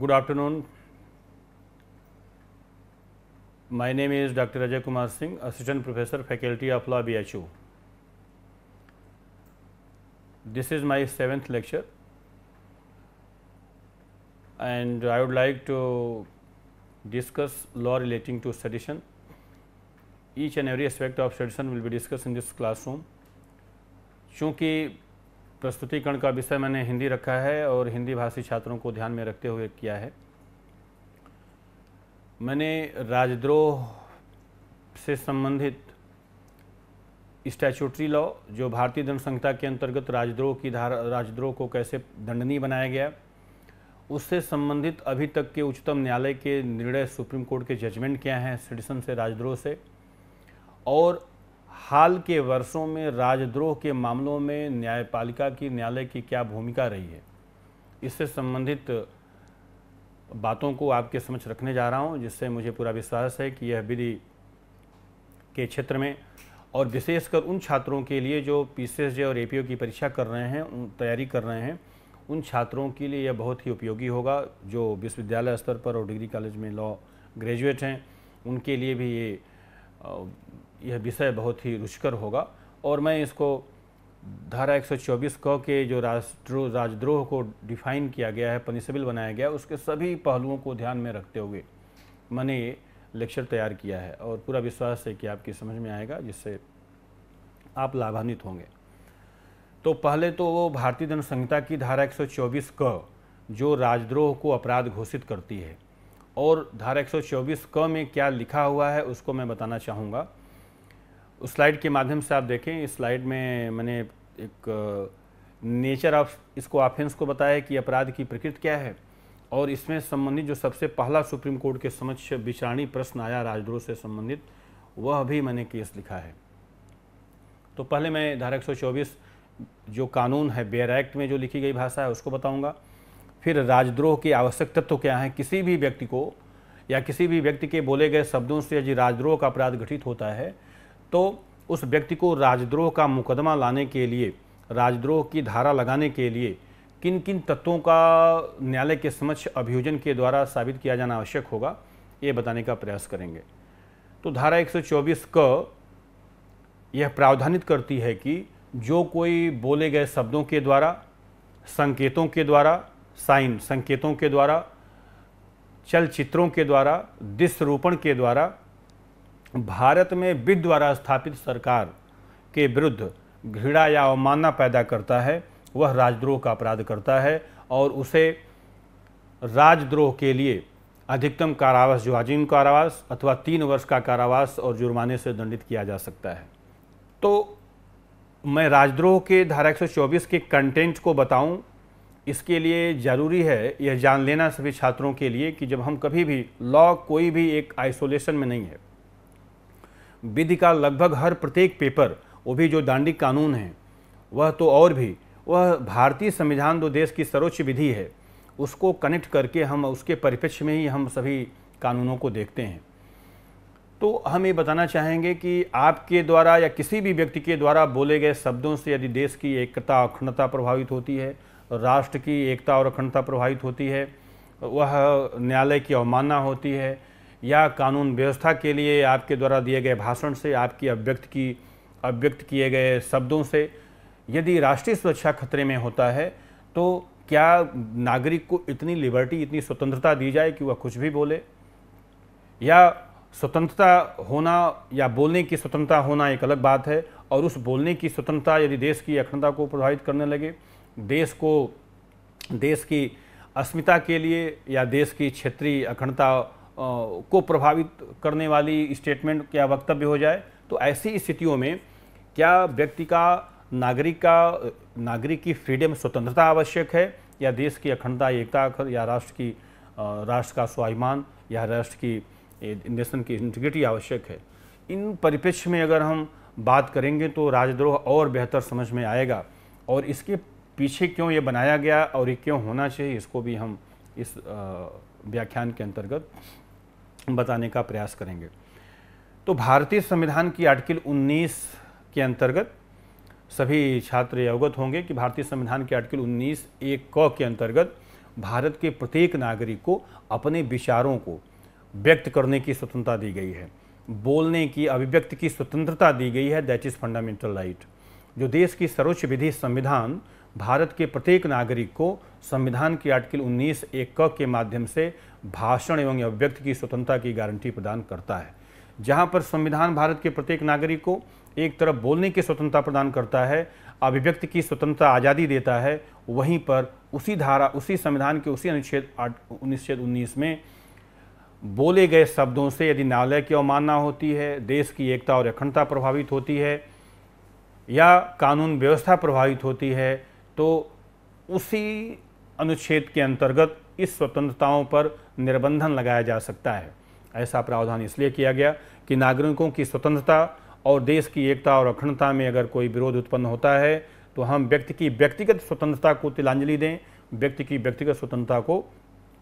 Good afternoon. My name is Dr. Ajay Kumar Singh, Assistant Professor, Faculty of Law, BHU. This is my seventh lecture and I would like to discuss law relating to sedition. Each and every aspect of sedition will be discussed in this classroom. चूँकि प्रस्तुतिकरण का विषय मैंने हिंदी रखा है और हिंदी भाषी छात्रों को ध्यान में रखते हुए किया है मैंने राजद्रोह से संबंधित स्टैचूटरी लॉ जो भारतीय दंड संहिता के अंतर्गत राजद्रोह की धारा राजद्रोह को कैसे दंडनीय बनाया गया उससे संबंधित अभी तक के उच्चतम न्यायालय के निर्णय सुप्रीम कोर्ट के जजमेंट क्या हैं सिटीजन से राजद्रोह से और हाल के वर्षों में राजद्रोह के मामलों में न्यायपालिका की न्यायालय की क्या भूमिका रही है इससे संबंधित बातों को आपके समक्ष रखने जा रहा हूं जिससे मुझे पूरा विश्वास है कि यह विधि के क्षेत्र में और विशेषकर उन छात्रों के लिए जो पी और ए की परीक्षा कर रहे हैं उन तैयारी कर रहे हैं उन छात्रों के लिए यह बहुत ही उपयोगी होगा जो विश्वविद्यालय स्तर पर और डिग्री कॉलेज में लॉ ग्रेजुएट हैं उनके लिए भी ये यह विषय बहुत ही रुचकर होगा और मैं इसको धारा 124 क के जो राष्ट्रो राजद्रोह को डिफाइन किया गया है पनिशेबल बनाया गया है उसके सभी पहलुओं को ध्यान में रखते हुए मैंने ये लेक्चर तैयार किया है और पूरा विश्वास है कि आपकी समझ में आएगा जिससे आप लाभान्वित होंगे तो पहले तो वो भारतीय दंड संहिता की धारा 124 क जो राजद्रोह को अपराध घोषित करती है और धारा 124 क में क्या लिखा हुआ है उसको मैं बताना चाहूँगा उस स्लाइड के माध्यम से आप देखें इस स्लाइड में मैंने एक नेचर ऑफ इसको ऑफेंस को बताया कि अपराध की प्रकृति क्या है और इसमें संबंधित जो सबसे पहला सुप्रीम कोर्ट के समक्ष विचारणी प्रश्न आया राजद्रोह से संबंधित वह भी मैंने केस लिखा है तो पहले मैं धारा एक जो कानून है बेयर एक्ट में जो लिखी गई भाषा है उसको बताऊंगा फिर राजद्रोह के आवश्यक तत्व तो क्या हैं किसी भी व्यक्ति को या किसी भी व्यक्ति के बोले गए शब्दों से यदि राजद्रोह का अपराध घटित होता है तो उस व्यक्ति को राजद्रोह का मुकदमा लाने के लिए राजद्रोह की धारा लगाने के लिए किन किन तत्वों का न्यायालय के समक्ष अभियोजन के द्वारा साबित किया जाना आवश्यक होगा ये बताने का प्रयास करेंगे तो धारा 124 क यह प्रावधानित करती है कि जो कोई बोले गए शब्दों के द्वारा संकेतों के द्वारा साइन संकेतों के द्वारा चलचित्रों के द्वारा दृश्यरूपण के द्वारा भारत में विद द्वारा स्थापित सरकार के विरुद्ध घृणा या अवमानना पैदा करता है वह राजद्रोह का अपराध करता है और उसे राजद्रोह के लिए अधिकतम कारावास जो आजीवन कारावास अथवा तीन वर्ष का कारावास और जुर्माने से दंडित किया जा सकता है तो मैं राजद्रोह के धारा एक के कंटेंट को बताऊं इसके लिए ज़रूरी है यह जान लेना सभी छात्रों के लिए कि जब हम कभी भी लॉ कोई भी एक आइसोलेशन में नहीं है विधि का लगभग हर प्रत्येक पेपर वो भी जो दांडिक कानून है वह तो और भी वह भारतीय संविधान जो देश की सर्वोच्च विधि है उसको कनेक्ट करके हम उसके परिप्रेक्ष्य में ही हम सभी कानूनों को देखते हैं तो हम ये बताना चाहेंगे कि आपके द्वारा या किसी भी व्यक्ति के द्वारा बोले गए शब्दों से यदि देश की एकता अखंडता प्रभावित होती है राष्ट्र की एकता और अखंडता प्रभावित होती है वह न्यायालय की अवमानना होती है या कानून व्यवस्था के लिए आपके द्वारा दिए गए भाषण से आपकी अभ्यक्त की अभ्यक्त किए गए शब्दों से यदि राष्ट्रीय सुरक्षा खतरे में होता है तो क्या नागरिक को इतनी लिबर्टी इतनी स्वतंत्रता दी जाए कि वह कुछ भी बोले या स्वतंत्रता होना या बोलने की स्वतंत्रता होना एक अलग बात है और उस बोलने की स्वतंत्रता यदि देश की अखंडता को प्रभावित करने लगे देश को देश की अस्मिता के लिए या देश की क्षेत्रीय अखंडता को प्रभावित करने वाली स्टेटमेंट क्या वक्तव्य हो जाए तो ऐसी स्थितियों में क्या व्यक्ति का नागरिक का नागरिक की फ्रीडम स्वतंत्रता आवश्यक है या देश की अखंडता एकता या राष्ट्र की राष्ट्र का स्वाभिमान या राष्ट्र की नेशन की इंटीग्रिटी आवश्यक है इन परिप्रेक्ष्य में अगर हम बात करेंगे तो राजद्रोह और बेहतर समझ में आएगा और इसके पीछे क्यों ये बनाया गया और ये क्यों होना चाहिए इसको भी हम इस व्याख्यान के अंतर्गत बताने का प्रयास करेंगे तो भारतीय संविधान की आर्टिकल 19 के अंतर्गत सभी छात्र अवगत होंगे कि भारतीय संविधान के आर्टिकल 19 एक क के अंतर्गत भारत के प्रत्येक नागरिक को अपने विचारों को व्यक्त करने की स्वतंत्रता दी गई है बोलने की अभिव्यक्ति की स्वतंत्रता दी गई है दैट इज़ फंडामेंटल राइट जो देश की सर्वोच्च विधि संविधान भारत के प्रत्येक नागरिक को संविधान की आर्टिकल 19 एक क के माध्यम से भाषण एवं अभिव्यक्ति की स्वतंत्रता की गारंटी प्रदान करता है जहां पर संविधान भारत के प्रत्येक नागरिक को एक तरफ बोलने की स्वतंत्रता प्रदान करता है अभिव्यक्ति की स्वतंत्रता आज़ादी देता है वहीं पर उसी धारा उसी संविधान के उसी अनुच्छेद अनुच्छेद उन्नीस में बोले गए शब्दों से यदि न्यायालय की अवमानना होती है देश की एकता और अखंडता प्रभावित होती है या कानून व्यवस्था प्रभावित होती है तो उसी अनुच्छेद के अंतर्गत इस स्वतंत्रताओं पर निर्बंधन लगाया जा सकता है ऐसा प्रावधान इसलिए किया गया कि नागरिकों की स्वतंत्रता और देश की एकता और अखंडता में अगर कोई विरोध उत्पन्न होता है तो हम व्यक्ति की व्यक्तिगत स्वतंत्रता को तिलांजलि दें व्यक्ति की व्यक्तिगत स्वतंत्रता को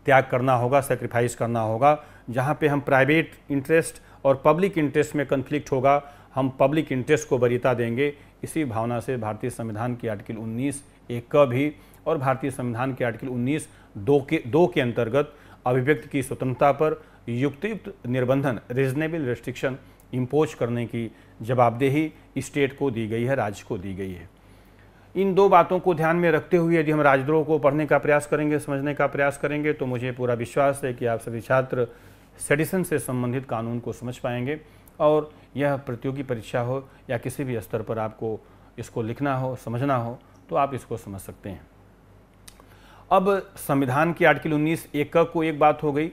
त्याग करना होगा सेक्रीफाइस करना होगा जहाँ पे हम प्राइवेट इंटरेस्ट और पब्लिक इंटरेस्ट में कन्फ्लिक्ट होगा हम पब्लिक इंटरेस्ट को वरीता देंगे इसी भावना से भारतीय संविधान की आर्टिकल उन्नीस एक क भी और भारतीय संविधान के आर्टिकल 19 दो के दो के अंतर्गत अभिव्यक्ति की स्वतंत्रता पर युक्तियुक्त निर्बंधन रीजनेबल रेस्ट्रिक्शन इम्पोज करने की जवाबदेही स्टेट को दी गई है राज्य को दी गई है इन दो बातों को ध्यान में रखते हुए यदि हम राजद्रोह को पढ़ने का प्रयास करेंगे समझने का प्रयास करेंगे तो मुझे पूरा विश्वास है कि आप सभी छात्र सेडिसन से संबंधित कानून को समझ पाएंगे और यह प्रतियोगी परीक्षा हो या किसी भी स्तर पर आपको इसको लिखना हो समझना हो तो आप इसको समझ सकते हैं अब संविधान के आर्टिकल 19 एक को एक बात हो गई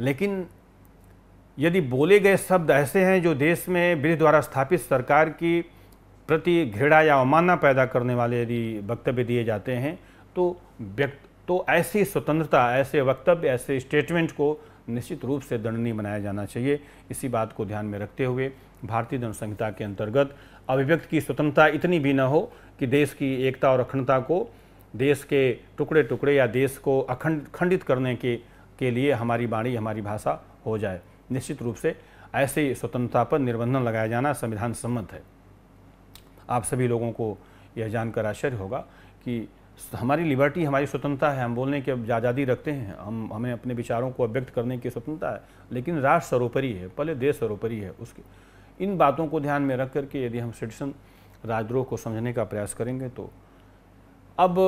लेकिन यदि बोले गए शब्द ऐसे हैं जो देश में विधि द्वारा स्थापित सरकार की प्रति घृणा या अवमानना पैदा करने वाले यदि वक्तव्य दिए जाते हैं तो व्यक्त तो ऐसी स्वतंत्रता ऐसे वक्तव्य ऐसे स्टेटमेंट को निश्चित रूप से दंडनीय बनाया जाना चाहिए इसी बात को ध्यान में रखते हुए भारतीय दंड संहिता के अंतर्गत अभिव्यक्ति की स्वतंत्रता इतनी भी न हो कि देश की एकता और अखंडता को देश के टुकड़े टुकड़े या देश को अखंड खंडित करने के के लिए हमारी बाणी हमारी भाषा हो जाए निश्चित रूप से ऐसे स्वतंत्रता पर निर्बंधन लगाया जाना संविधान सम्मत है आप सभी लोगों को यह जानकर आश्चर्य होगा कि हमारी लिबर्टी हमारी स्वतंत्रता है हम बोलने की आज़ादी रखते हैं हम हमें अपने विचारों को अव्यक्त करने की स्वतंत्रता है लेकिन राष्ट्र सरोपरि है पहले देश सरोपरि है उसके इन बातों को ध्यान में रख करके यदि हम सिटीजन राजद्रोह को समझने का प्रयास करेंगे तो अब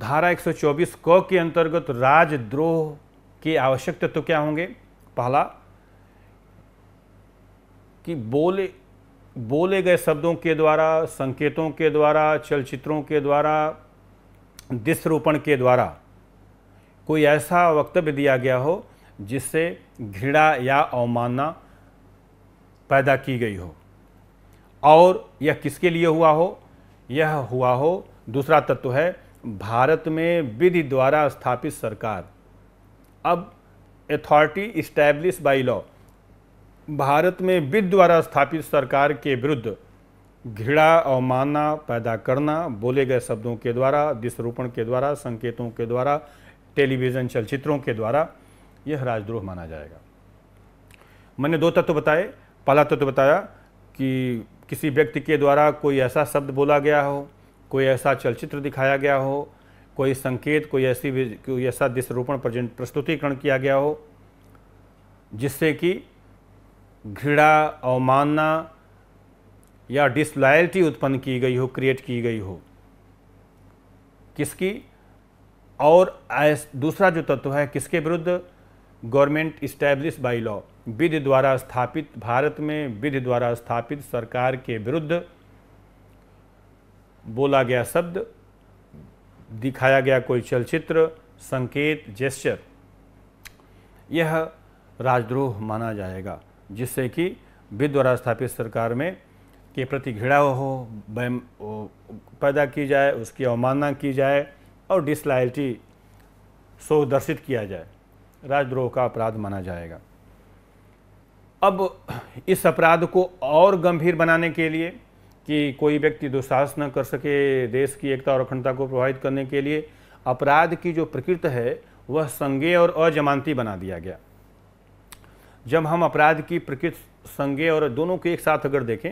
धारा 124 कौ के अंतर्गत राजद्रोह के आवश्यक तत्व तो क्या होंगे पहला कि बोले बोले गए शब्दों के द्वारा संकेतों के द्वारा चलचित्रों के द्वारा दृश्यरोपण के द्वारा कोई ऐसा वक्तव्य दिया गया हो जिससे घृणा या अवमानना पैदा की गई हो और यह किसके लिए हुआ हो यह हुआ हो दूसरा तत्व है भारत में विधि द्वारा स्थापित सरकार अब authority establish by law Bharat में विधि द्वारा स्थापित सरकार के विरुद्ध घृणा अवमानना पैदा करना बोले गए शब्दों के द्वारा दिशरूपण के द्वारा संकेतों के द्वारा टेलीविज़न चलचित्रों के द्वारा यह राजद्रोह माना जाएगा मैंने दो तत्व बताए पहला तत्व बताया कि किसी व्यक्ति के द्वारा कोई ऐसा शब्द बोला गया हो कोई ऐसा चलचित्र दिखाया गया हो कोई संकेत कोई ऐसी कोई ऐसा दृश्यरोपण प्रस्तुतिकरण किया गया हो जिससे कि घृणा अवमानना या डिसलॉयल्टी उत्पन्न की गई हो क्रिएट की गई हो किसकी और दूसरा जो तत्व है किसके विरुद्ध गवर्नमेंट इस्टैब्लिश बाई लॉ विधि द्वारा स्थापित भारत में विधि द्वारा स्थापित सरकार के विरुद्ध बोला गया शब्द दिखाया गया कोई चलचित्र संकेत जेस्चर यह राजद्रोह माना जाएगा जिससे कि विधि द्वारा स्थापित सरकार में के प्रति घृणा हो बैम पैदा की जाए उसकी अवमानना की जाए और डिसलायल्टी सो दर्शित किया जाए राजद्रोह का अपराध माना जाएगा अब इस अपराध को और गंभीर बनाने के लिए कि कोई व्यक्ति दुस्साहस न कर सके देश की एकता और अखंडता को प्रभावित करने के लिए अपराध की जो प्रकृति है वह संज्ञेय और अजमानती बना दिया गया जब हम अपराध की प्रकृति संज्ञेय और दोनों के एक साथ अगर देखें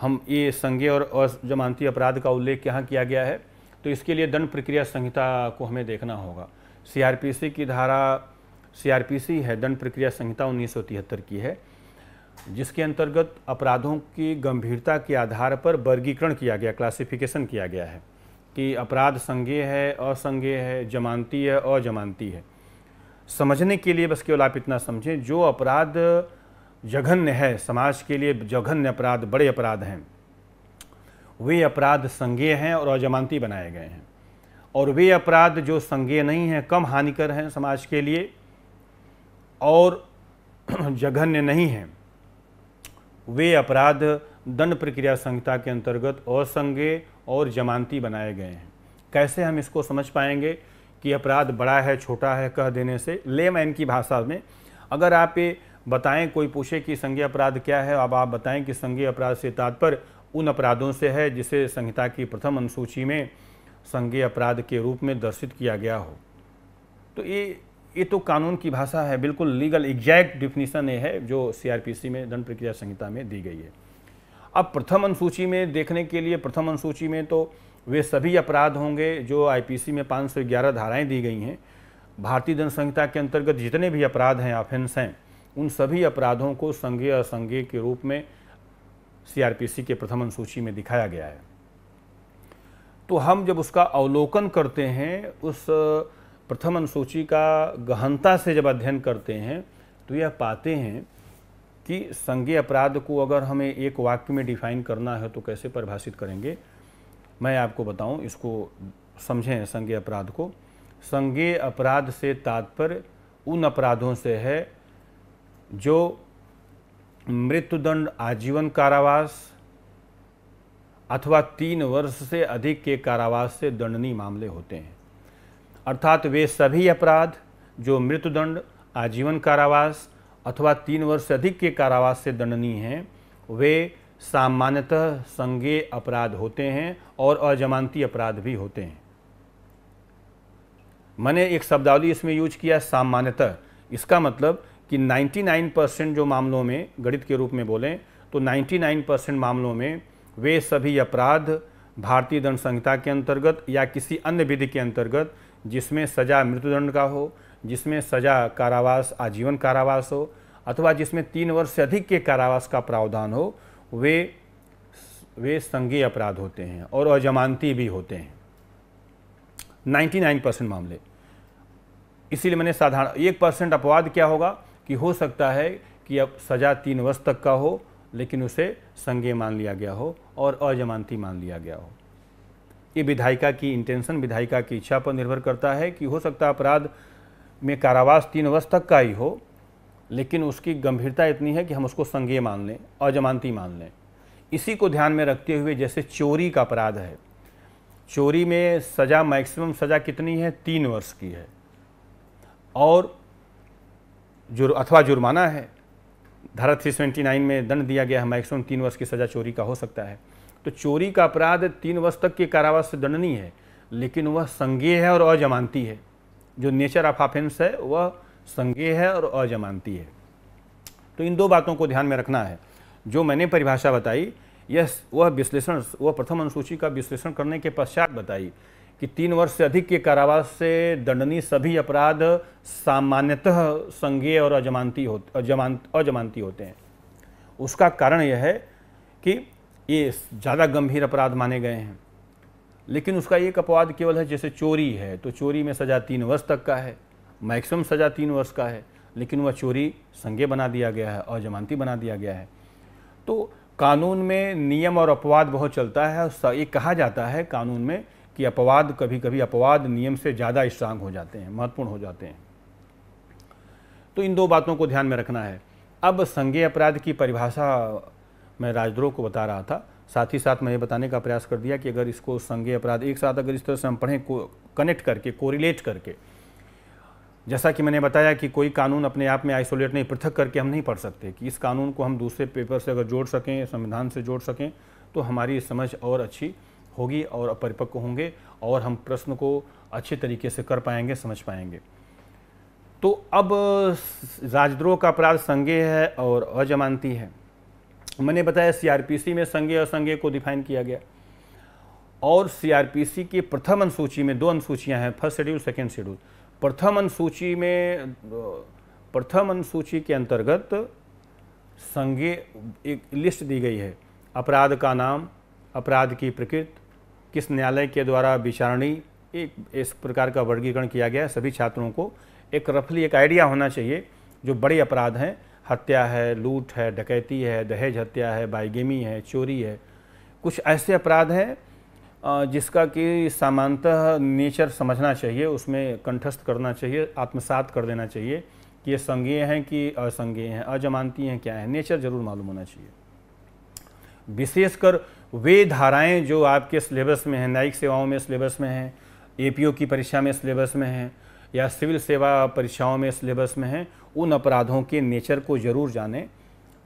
हम ये संज्ञेय और अजमानती अपराध का उल्लेख यहाँ किया गया है तो इसके लिए दंड प्रक्रिया संहिता को हमें देखना होगा सी की धारा सीआरपीसी है दंड प्रक्रिया संहिता उन्नीस की है जिसके अंतर्गत अपराधों की गंभीरता के आधार पर वर्गीकरण किया गया क्लासिफिकेशन किया गया है कि अपराध संज्ञेय है असंज्ञेय है जमानती है अजमानती है समझने के लिए बस केवल आप इतना समझें जो अपराध जघन्य है समाज के लिए जघन्य अपराध बड़े अपराध हैं वे अपराध संज्ञेय हैं और अजमानती बनाए गए हैं और वे अपराध जो संज्ञेय नहीं हैं कम हानिकर हैं समाज के लिए और जघन्य नहीं हैं वे अपराध दंड प्रक्रिया संहिता के अंतर्गत असंज्ञे और जमानती बनाए गए हैं कैसे हम इसको समझ पाएंगे कि अपराध बड़ा है छोटा है कह देने से ले मैन की भाषा में अगर आप ये बताएं कोई पूछे कि संज्ञा अपराध क्या है अब आप बताएं कि संज्ञा अपराध से तात्पर्य उन अपराधों से है जिसे संहिता की प्रथम अनुसूची में संज्ञा अपराध के रूप में दर्शित किया गया हो तो ये ये तो कानून की भाषा है बिल्कुल लीगल एग्जैक्ट डिफिनीशन ये है जो सीआरपीसी में दंड प्रक्रिया संहिता में दी गई है अब प्रथम अनुसूची में देखने के लिए प्रथम अनुसूची में तो वे सभी अपराध होंगे जो आईपीसी में पाँच धाराएं दी गई हैं भारतीय दंड संहिता के अंतर्गत जितने भी अपराध हैं ऑफेंस हैं उन सभी अपराधों को संज्ञे असंज्ञेय के रूप में सीआरपीसी के प्रथम अनुसूची में दिखाया गया है तो हम जब उसका अवलोकन करते हैं उस प्रथम अनुसूची का गहनता से जब अध्ययन करते हैं तो यह पाते हैं कि संज्ञेय अपराध को अगर हमें एक वाक्य में डिफाइन करना है तो कैसे परिभाषित करेंगे मैं आपको बताऊं इसको समझें संज्ञेय अपराध को संज्ञेय अपराध से तात्पर्य उन अपराधों से है जो मृत्युदंड आजीवन कारावास अथवा तीन वर्ष से अधिक के कारावास से दंडनीय मामले होते हैं अर्थात वे सभी अपराध जो मृत्युदंड आजीवन कारावास अथवा तीन वर्ष से अधिक के कारावास से दंडनीय हैं वे सामान्यतः संज्ञे अपराध होते हैं और अजमानती अपराध भी होते हैं मैंने एक शब्दावली इसमें यूज किया सामान्यतः इसका मतलब कि 99 परसेंट जो मामलों में गणित के रूप में बोलें तो 99 परसेंट मामलों में वे सभी अपराध भारतीय दंड संहिता के अंतर्गत या किसी अन्य विधि के अंतर्गत जिसमें सज़ा मृत्युदंड का हो जिसमें सज़ा कारावास आजीवन कारावास हो अथवा जिसमें तीन वर्ष से अधिक के कारावास का प्रावधान हो वे वे संज्ञेय अपराध होते हैं और अजमानती भी होते हैं 99 परसेंट मामले इसीलिए मैंने साधारण एक परसेंट अपवाद क्या होगा कि हो सकता है कि अब सज़ा तीन वर्ष तक का हो लेकिन उसे संज्ञेय मान लिया गया हो और अजमानती मान लिया गया हो ये विधायिका की इंटेंशन विधायिका की इच्छा पर निर्भर करता है कि हो सकता है अपराध में कारावास तीन वर्ष तक का ही हो लेकिन उसकी गंभीरता इतनी है कि हम उसको संज्ञेय मान लें और जमानती मान लें इसी को ध्यान में रखते हुए जैसे चोरी का अपराध है चोरी में सज़ा मैक्सिमम सज़ा कितनी है तीन वर्ष की है और जुर अथवा जुर्माना है धारा नाइन में दंड दिया गया है मैक्सिमम तीन वर्ष की सज़ा चोरी का हो सकता है तो चोरी का अपराध तीन वर्ष तक के कारावास से दंडनीय है लेकिन वह संज्ञेय है और अजमानती है जो नेचर ऑफ ऑफेंस है वह संज्ञेय है और अजमानती है तो इन दो बातों को ध्यान में रखना है जो मैंने परिभाषा बताई यह वह विश्लेषण वह प्रथम अनुसूची का विश्लेषण करने के पश्चात बताई कि तीन वर्ष से अधिक के कारावास से दंडनीय सभी अपराध सामान्यतः संज्ञेय और अजमानती हो अजमान अजमानती होते हैं उसका कारण यह है कि ये ज़्यादा गंभीर अपराध माने गए हैं लेकिन उसका एक अपवाद केवल है जैसे चोरी है तो चोरी में सज़ा तीन वर्ष तक का है मैक्सिमम सज़ा तीन वर्ष का है लेकिन वह चोरी संगे बना दिया गया है और जमानती बना दिया गया है तो कानून में नियम और अपवाद बहुत चलता है और ये कहा जाता है कानून में कि अपवाद कभी कभी अपवाद नियम से ज़्यादा स्ट्रांग हो जाते हैं महत्वपूर्ण हो जाते हैं तो इन दो बातों को ध्यान में रखना है अब संज्ञेय अपराध की परिभाषा मैं राजद्रोह को बता रहा था साथ ही साथ मैं ये बताने का प्रयास कर दिया कि अगर इसको संज्ञ अपराध एक साथ अगर इस तरह से हम पढ़ें को कनेक्ट करके कोरिलेट करके जैसा कि मैंने बताया कि कोई कानून अपने आप में आइसोलेट नहीं पृथक करके हम नहीं पढ़ सकते कि इस कानून को हम दूसरे पेपर से अगर जोड़ सकें संविधान से जोड़ सकें तो हमारी समझ और अच्छी होगी और परिपक्व होंगे और हम प्रश्न को अच्छे तरीके से कर पाएंगे समझ पाएंगे तो अब राजद्रोह का अपराध संज्ञेय है और अजमानती है मैंने बताया सीआरपीसी में संज्ञेय असंज्ञेय को डिफाइन किया गया और सीआरपीसी की प्रथम अनुसूची में दो अनुसूचियां हैं फर्स्ट शेड्यूल सेकेंड शेड्यूल प्रथम अनुसूची में प्रथम अनुसूची के अंतर्गत संज्ञे एक लिस्ट दी गई है अपराध का नाम अपराध की प्रकृति किस न्यायालय के द्वारा विचारणी एक इस प्रकार का वर्गीकरण किया गया है सभी छात्रों को एक रफली एक आइडिया होना चाहिए जो बड़े अपराध हैं हत्या है लूट है डकैती है दहेज हत्या है बाइगेमी है चोरी है कुछ ऐसे अपराध हैं जिसका कि सामान्यतः नेचर समझना चाहिए उसमें कंठस्थ करना चाहिए आत्मसात कर देना चाहिए कि ये संज्ञेय हैं कि असंज्ञेय हैं अजमानती हैं क्या है नेचर ज़रूर मालूम होना चाहिए विशेषकर वे धाराएं जो आपके सिलेबस में हैं न्यायिक सेवाओं में सिलेबस में हैं एपीओ की परीक्षा में सिलेबस में हैं या सिविल सेवा परीक्षाओं में सिलेबस में हैं उन अपराधों के नेचर को ज़रूर जानें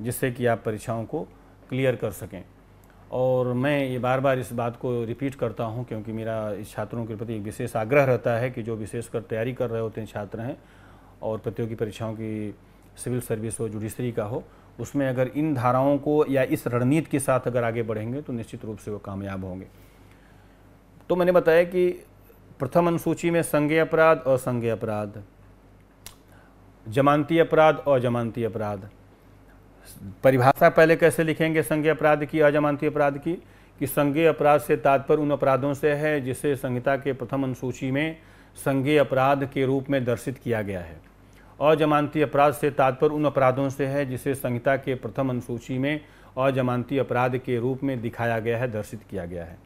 जिससे कि आप परीक्षाओं को क्लियर कर सकें और मैं ये बार बार इस बात को रिपीट करता हूँ क्योंकि मेरा इस छात्रों के प्रति एक विशेष आग्रह रहता है कि जो विशेषकर तैयारी कर रहे होते हैं छात्र हैं और प्रतियोगी परीक्षाओं की सिविल सर्विस हो जुडिशरी का हो उसमें अगर इन धाराओं को या इस रणनीति के साथ अगर आगे बढ़ेंगे तो निश्चित रूप से वो कामयाब होंगे तो मैंने बताया कि प्रथम अनुसूची में संज्ञ अपराध और संज्ञ अपराध जमानती अपराध और जमानती अपराध परिभाषा पहले कैसे लिखेंगे संज्ञ अपराध की अजमानती अपराध की कि संज्ञ अपराध से तात्पर्य उन अपराधों से है जिसे संहिता के प्रथम अनुसूची में संज्ञ अपराध के रूप में दर्शित किया गया है अजमानती अपराध से तात्पर्य उन अपराधों से है जिसे संहिता के प्रथम अनुसूची में अजमानती अपराध के रूप में दिखाया गया है दर्शित किया गया है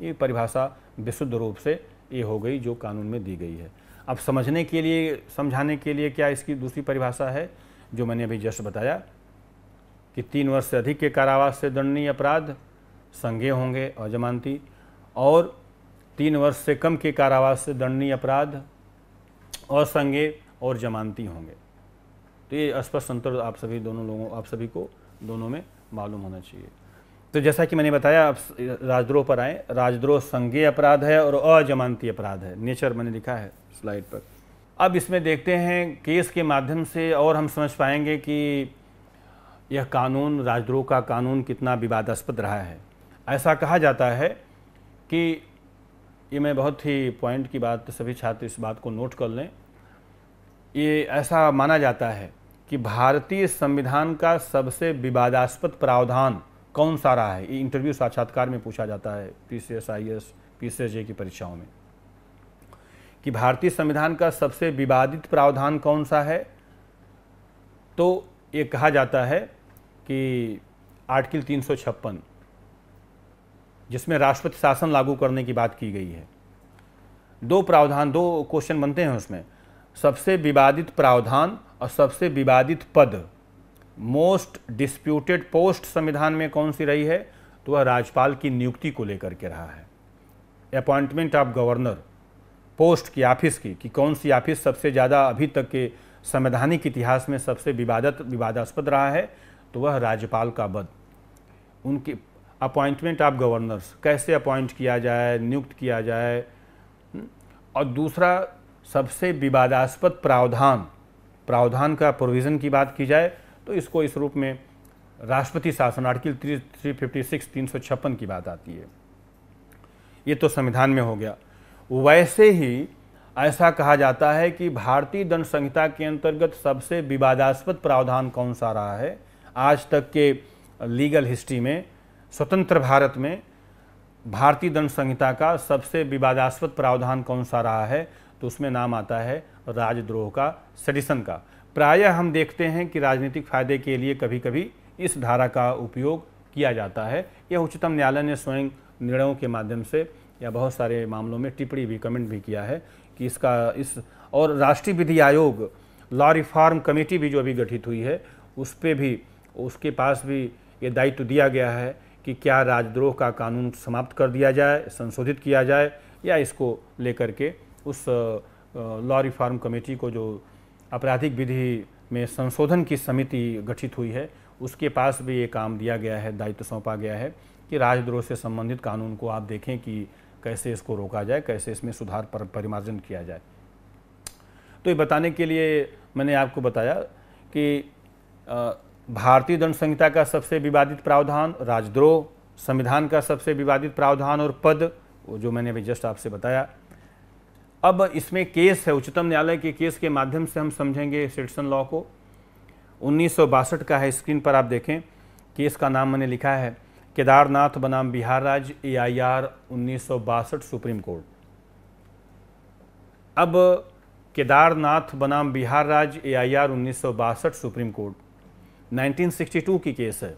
ये परिभाषा विशुद्ध रूप से ये हो गई जो कानून में दी गई है अब समझने के लिए समझाने के लिए क्या इसकी दूसरी परिभाषा है जो मैंने अभी जस्ट बताया कि तीन वर्ष से अधिक के कारावास से दंडनीय अपराध संगे होंगे अजमानती और तीन वर्ष से कम के कारावास से दंडनीय अपराध असंगे और जमानती होंगे तो ये स्पष्ट अंतर आप सभी दोनों लोगों आप सभी को दोनों में मालूम होना चाहिए तो जैसा कि मैंने बताया आप राजद्रोह पर आए राजद्रोह संघीय अपराध है और अजमानती अपराध है नेचर मैंने लिखा है स्लाइड पर अब इसमें देखते हैं केस के माध्यम से और हम समझ पाएंगे कि यह कानून राजद्रोह का कानून कितना विवादास्पद रहा है ऐसा कहा जाता है कि ये मैं बहुत ही पॉइंट की बात सभी छात्र इस बात को नोट कर लें ये ऐसा माना जाता है कि भारतीय संविधान का सबसे विवादास्पद प्रावधान कौन सा रहा है इंटरव्यू साक्षात्कार में पूछा जाता है P C S I S P C S J की परीक्षाओं में कि भारतीय संविधान का सबसे विवादित प्रावधान कौन सा है तो ये कहा जाता है कि आर्टिकल तीन सौ छप्पन जिसमें राष्ट्रपति शासन लागू करने की बात की गई है दो प्रावधान दो क्वेश्चन बनते हैं उसमें सबसे विवादित प्रावधान और सबसे विवादित पद मोस्ट डिस्प्यूटेड पोस्ट संविधान में कौन सी रही है तो वह राज्यपाल की नियुक्ति को लेकर के रहा है अपॉइंटमेंट ऑफ गवर्नर पोस्ट की ऑफिस की कि कौन सी ऑफिस सबसे ज़्यादा अभी तक के संवैधानिक इतिहास में सबसे विवादत विवादास्पद रहा है तो वह राज्यपाल का पद उनके अपॉइंटमेंट ऑफ गवर्नर्स कैसे अपॉइंट किया जाए नियुक्त किया जाए हम्म, और दूसरा सबसे विवादास्पद प्रावधान प्रावधान का प्रोविज़न की बात की जाए तो इसको इस रूप में राष्ट्रपति शासन article three three fifty six तीन सौ छप्पन की बात आती है ये तो संविधान में हो गया वैसे ही ऐसा कहा जाता है कि भारतीय दंड संहिता के अंतर्गत सबसे विवादास्पद प्रावधान कौन सा रहा है आज तक के लीगल हिस्ट्री में स्वतंत्र भारत में भारतीय दंड संहिता का सबसे विवादास्पद प्रावधान कौन सा रहा है तो उसमें नाम आता है राजद्रोह का सेडिसन का प्रायः हम देखते हैं कि राजनीतिक फायदे के लिए कभी कभी इस धारा का उपयोग किया जाता है यह उच्चतम न्यायालय ने स्वयं निर्णयों के माध्यम से या बहुत सारे मामलों में टिप्पणी भी कमेंट भी किया है कि इसका इस और राष्ट्रीय विधि आयोग लॉ रिफॉर्म कमेटी भी जो अभी गठित हुई है उस पर भी उसके पास भी ये दायित्व दिया गया है कि क्या राजद्रोह का कानून समाप्त कर दिया जाए संशोधित किया जाए या इसको लेकर के उस लॉ रिफॉर्म कमेटी को जो आपराधिक विधि में संशोधन की समिति गठित हुई है उसके पास भी ये काम दिया गया है दायित्व सौंपा गया है कि राजद्रोह से संबंधित कानून को आप देखें कि कैसे इसको रोका जाए कैसे इसमें सुधार पर परिमार्जन किया जाए तो ये बताने के लिए मैंने आपको बताया कि भारतीय दंड संहिता का सबसे विवादित प्रावधान राजद्रोह संविधान का सबसे विवादित प्रावधान और पद जो मैंने अभी जस्ट आपसे बताया अब इसमें केस है उच्चतम न्यायालय के केस के माध्यम से हम समझेंगे सिटीजन लॉ को उन्नीस का है स्क्रीन पर आप देखें केस का नाम मैंने लिखा है केदारनाथ बनाम बिहार राज्य ए आई आर उन्नीस सुप्रीम कोर्ट अब केदारनाथ बनाम बिहार राज्य ए आई आर उन्नीस सुप्रीम कोर्ट 1962 की केस है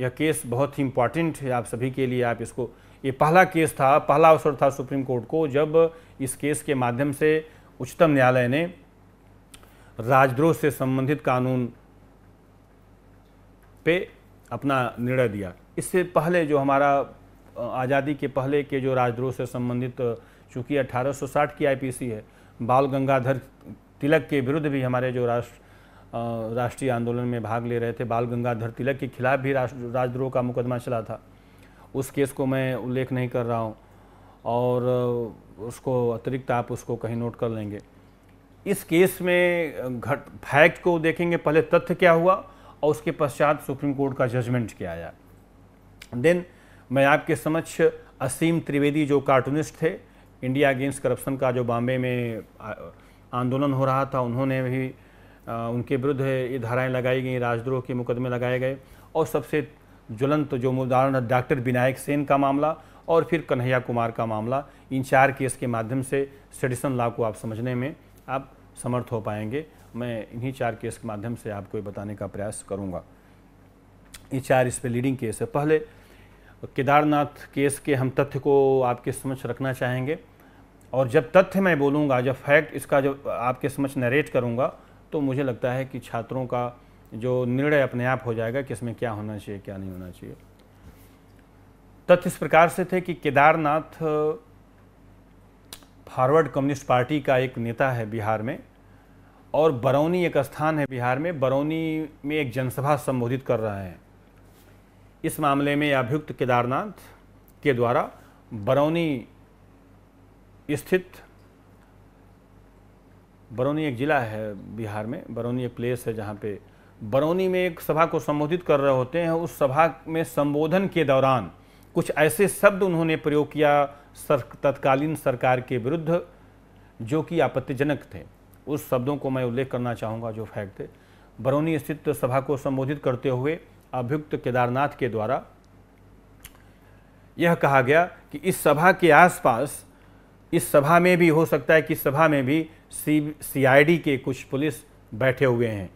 यह केस बहुत ही इंपॉर्टेंट है आप सभी के लिए आप इसको ये पहला केस था पहला अवसर था सुप्रीम कोर्ट को जब इस केस के माध्यम से उच्चतम न्यायालय ने राजद्रोह से संबंधित कानून पे अपना निर्णय दिया इससे पहले जो हमारा आज़ादी के पहले के जो राजद्रोह से संबंधित चूँकि 1860 की आईपीसी है बाल गंगाधर तिलक के विरुद्ध भी हमारे जो राष्ट्र राष्ट्रीय आंदोलन में भाग ले रहे थे बाल गंगाधर तिलक के खिलाफ भी राजद्रोह का मुकदमा चला था उस केस को मैं उल्लेख नहीं कर रहा हूँ और उसको अतिरिक्त आप उसको कहीं नोट कर लेंगे इस केस में घट फैक्ट को देखेंगे पहले तथ्य क्या हुआ और उसके पश्चात सुप्रीम कोर्ट का जजमेंट क्या आया देन मैं आपके समक्ष असीम त्रिवेदी जो कार्टूनिस्ट थे इंडिया अगेंस्ट करप्शन का जो बॉम्बे में आंदोलन हो रहा था उन्होंने भी आ, उनके विरुद्ध ये धाराएं लगाई गई राजद्रोह के मुकदमे लगाए गए और सबसे ज्वलंत जो उदाहरण डॉक्टर विनायक सेन का मामला और फिर कन्हैया कुमार का मामला इन चार केस के माध्यम से सेडिसन लॉ को आप समझने में आप समर्थ हो पाएंगे मैं इन्हीं चार केस के माध्यम से आपको ये बताने का प्रयास करूँगा ये चार इस पर लीडिंग केस है पहले केदारनाथ केस के हम तथ्य को आपके समझ रखना चाहेंगे और जब तथ्य मैं बोलूँगा जब फैक्ट इसका जब आपके समझ नरेट करूँगा तो मुझे लगता है कि छात्रों का जो निर्णय अपने आप हो जाएगा कि इसमें क्या होना चाहिए क्या नहीं होना चाहिए तथ्य इस प्रकार से थे कि केदारनाथ फॉरवर्ड कम्युनिस्ट पार्टी का एक नेता है बिहार में और बरौनी एक स्थान है बिहार में बरौनी में एक जनसभा संबोधित कर रहे हैं इस मामले में अभियुक्त केदारनाथ के द्वारा बरौनी स्थित बरौनी एक ज़िला है बिहार में बरौनी एक प्लेस है जहाँ पे बरौनी में एक सभा को संबोधित कर रहे होते हैं उस सभा में संबोधन के दौरान कुछ ऐसे शब्द उन्होंने प्रयोग किया सर तत्कालीन सरकार के विरुद्ध जो कि आपत्तिजनक थे उस शब्दों को मैं उल्लेख करना चाहूँगा जो फैक्ट थे बरौनी स्थित सभा को संबोधित करते हुए अभियुक्त केदारनाथ के द्वारा यह कहा गया कि इस सभा के आसपास इस सभा में भी हो सकता है कि सभा में भी सी सीआईडी के कुछ पुलिस बैठे हुए हैं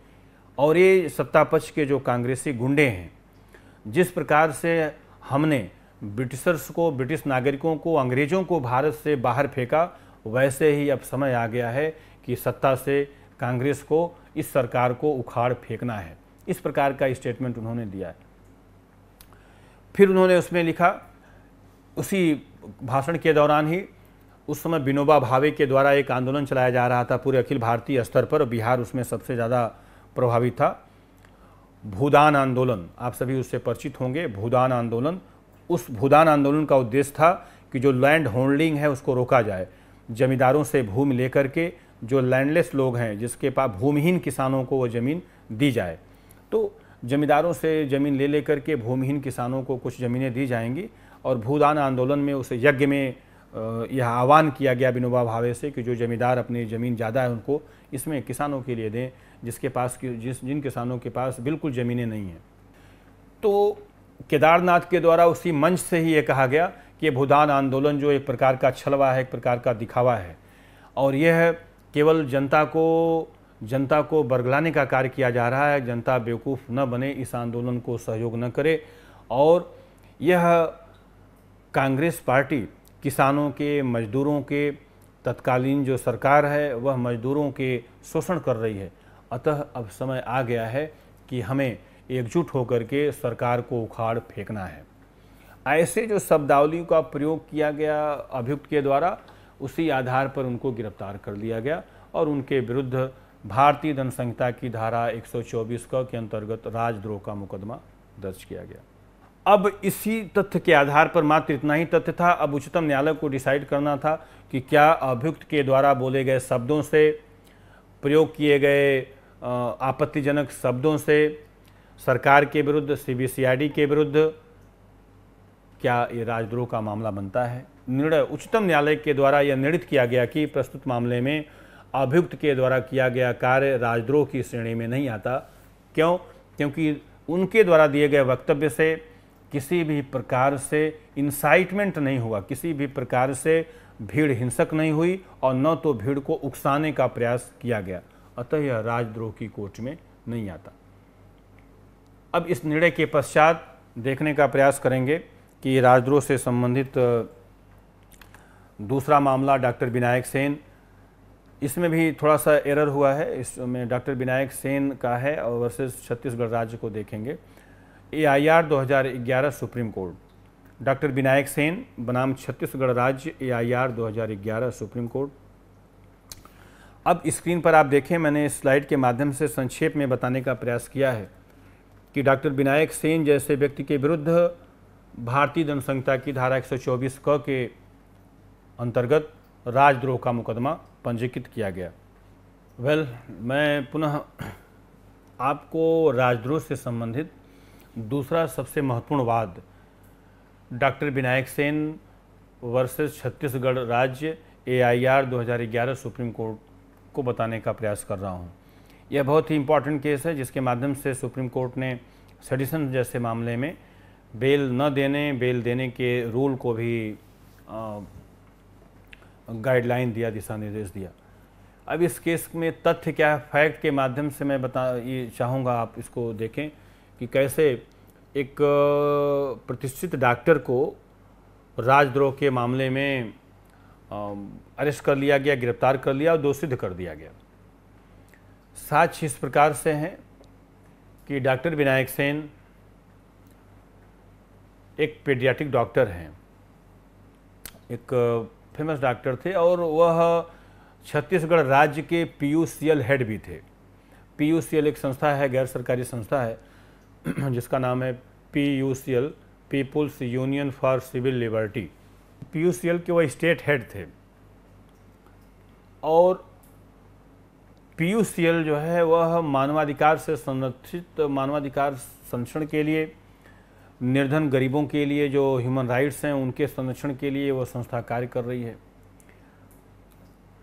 और ये सत्ता पक्ष के जो कांग्रेसी गुंडे हैं जिस प्रकार से हमने ब्रिटिशर्स को ब्रिटिश नागरिकों को अंग्रेज़ों को भारत से बाहर फेंका वैसे ही अब समय आ गया है कि सत्ता से कांग्रेस को इस सरकार को उखाड़ फेंकना है इस प्रकार का स्टेटमेंट उन्होंने दिया है फिर उन्होंने उसमें लिखा उसी भाषण के दौरान ही उस समय विनोबा भावे के द्वारा एक आंदोलन चलाया जा रहा था पूरे अखिल भारतीय स्तर पर बिहार उसमें सबसे ज़्यादा प्रभावित था भूदान आंदोलन आप सभी उससे परिचित होंगे भूदान आंदोलन उस भूदान आंदोलन का उद्देश्य था कि जो लैंड होल्डिंग है उसको रोका जाए जमींदारों से भूमि लेकर के जो लैंडलेस लोग हैं जिसके पास भूमिहीन किसानों को वो ज़मीन दी जाए तो जमींदारों से ज़मीन ले लेकर के भूमिहीन किसानों को कुछ ज़मीनें दी जाएंगी और भूदान आंदोलन में उस यज्ञ में यह आह्वान किया गया विनोबा भावे से कि जो जमींदार अपनी ज़मीन ज़्यादा है उनको इसमें किसानों के लिए दें जिसके पास की जिस जिन किसानों के पास बिल्कुल ज़मीनें नहीं हैं तो केदारनाथ के द्वारा उसी मंच से ही ये कहा गया कि भूदान आंदोलन जो एक प्रकार का छलवा है एक प्रकार का दिखावा है और यह केवल जनता को जनता को बरगलाने का कार्य किया जा रहा है जनता बेवकूफ़ न बने इस आंदोलन को सहयोग न करे और यह कांग्रेस पार्टी किसानों के मजदूरों के तत्कालीन जो सरकार है वह मजदूरों के शोषण कर रही है अतः अब समय आ गया है कि हमें एकजुट होकर के सरकार को उखाड़ फेंकना है ऐसे जो शब्दावलियों का प्रयोग किया गया अभियुक्त के द्वारा उसी आधार पर उनको गिरफ्तार कर लिया गया और उनके विरुद्ध भारतीय दंड संहिता की धारा 124 सौ के अंतर्गत राजद्रोह का मुकदमा दर्ज किया गया अब इसी तथ्य के आधार पर मात्र इतना ही तथ्य था अब उच्चतम न्यायालय को डिसाइड करना था कि क्या अभियुक्त के द्वारा बोले गए शब्दों से प्रयोग किए गए आपत्तिजनक शब्दों से सरकार के विरुद्ध सीबीसीआईडी के विरुद्ध क्या ये राजद्रोह का मामला बनता है निर्णय उच्चतम न्यायालय के द्वारा यह निर्णित किया गया कि प्रस्तुत मामले में अभियुक्त के द्वारा किया गया कार्य राजद्रोह की श्रेणी में नहीं आता क्यों क्योंकि उनके द्वारा दिए गए वक्तव्य से किसी भी प्रकार से इंसाइटमेंट नहीं हुआ किसी भी प्रकार से भीड़ हिंसक नहीं हुई और न तो भीड़ को उकसाने का प्रयास किया गया अतः यह राजद्रोह की कोर्ट में नहीं आता अब इस निर्णय के पश्चात देखने का प्रयास करेंगे कि राजद्रोह से संबंधित दूसरा मामला डॉक्टर विनायक सेन इसमें भी थोड़ा सा एरर हुआ है इसमें डॉक्टर विनायक सेन का है और वर्सेस छत्तीसगढ़ राज्य को देखेंगे A I R 2011 supreme court doctor Vinayak Sen बनाम छत्तीसगढ़ राज्य एआईआर 2011 सुप्रीम कोर्ट अब स्क्रीन पर आप देखें मैंने स्लाइड के माध्यम से संक्षेप में बताने का प्रयास किया है कि डॉक्टर विनायक सेन जैसे व्यक्ति के विरुद्ध भारतीय जनसंहिता की धारा 124 क के अंतर्गत राजद्रोह का मुकदमा पंजीकृत किया गया वेल मैं पुनः आपको राजद्रोह से संबंधित दूसरा सबसे महत्वपूर्ण वाद डॉक्टर विनायक सेन वर्सेस छत्तीसगढ़ राज्य एआईआर 2011 सुप्रीम कोर्ट को बताने का प्रयास कर रहा हूँ यह बहुत ही इंपॉर्टेंट केस है जिसके माध्यम से सुप्रीम कोर्ट ने सडिसन जैसे मामले में बेल न देने बेल देने के रूल को भी गाइडलाइन दिया दिशा निर्देश दिया अब इस केस में तथ्य क्या है फैक्ट के माध्यम से मैं बता ये चाहूँगा आप इसको देखें कि कैसे एक प्रतिष्ठित डॉक्टर को राजद्रोह के मामले में अरेस्ट कर लिया गया गिरफ्तार कर लिया और दोषित कर दिया गया साक्ष इस प्रकार से हैं कि डॉक्टर विनायक सेन एक पेडियाटिक डॉक्टर हैं एक फेमस डॉक्टर थे और वह छत्तीसगढ़ राज्य के पीयूसीएल हेड भी थे पीयूसीएल एक संस्था है गैर सरकारी संस्था है जिसका नाम है P U C L people's union for civil liberty P U C L के वो स्टेट हेड थे और पी यू सी एल जो है वह मानवाधिकार से संरक्षित मानवाधिकार संरक्षण के लिए निर्धन गरीबों के लिए जो ह्यूमन राइट्स हैं उनके संरक्षण के लिए वह संस्था कार्य कर रही है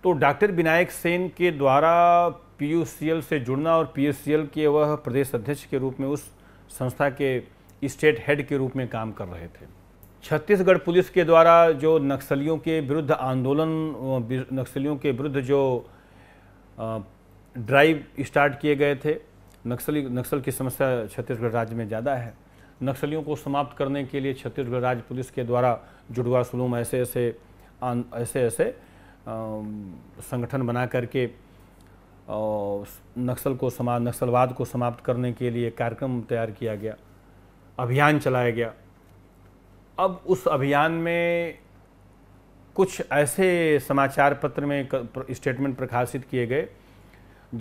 तो डॉक्टर विनायक सेन के द्वारा पी से जुड़ना और पी के वह प्रदेश अध्यक्ष के रूप में उस संस्था के स्टेट हेड के रूप में काम कर रहे थे छत्तीसगढ़ पुलिस के द्वारा जो नक्सलियों के विरुद्ध आंदोलन नक्सलियों के विरुद्ध जो ड्राइव स्टार्ट किए गए थे नक्सली नक्सल की समस्या छत्तीसगढ़ राज्य में ज़्यादा है नक्सलियों को समाप्त करने के लिए छत्तीसगढ़ राज्य पुलिस के द्वारा जुड़वा सुलूम ऐसे ऐसे ऐसे ऐसे संगठन बना करके नक्सल को समाप्त नक्सलवाद को समाप्त करने के लिए कार्यक्रम तैयार किया गया अभियान चलाया गया अब उस अभियान में कुछ ऐसे समाचार पत्र में स्टेटमेंट प्रकाशित किए गए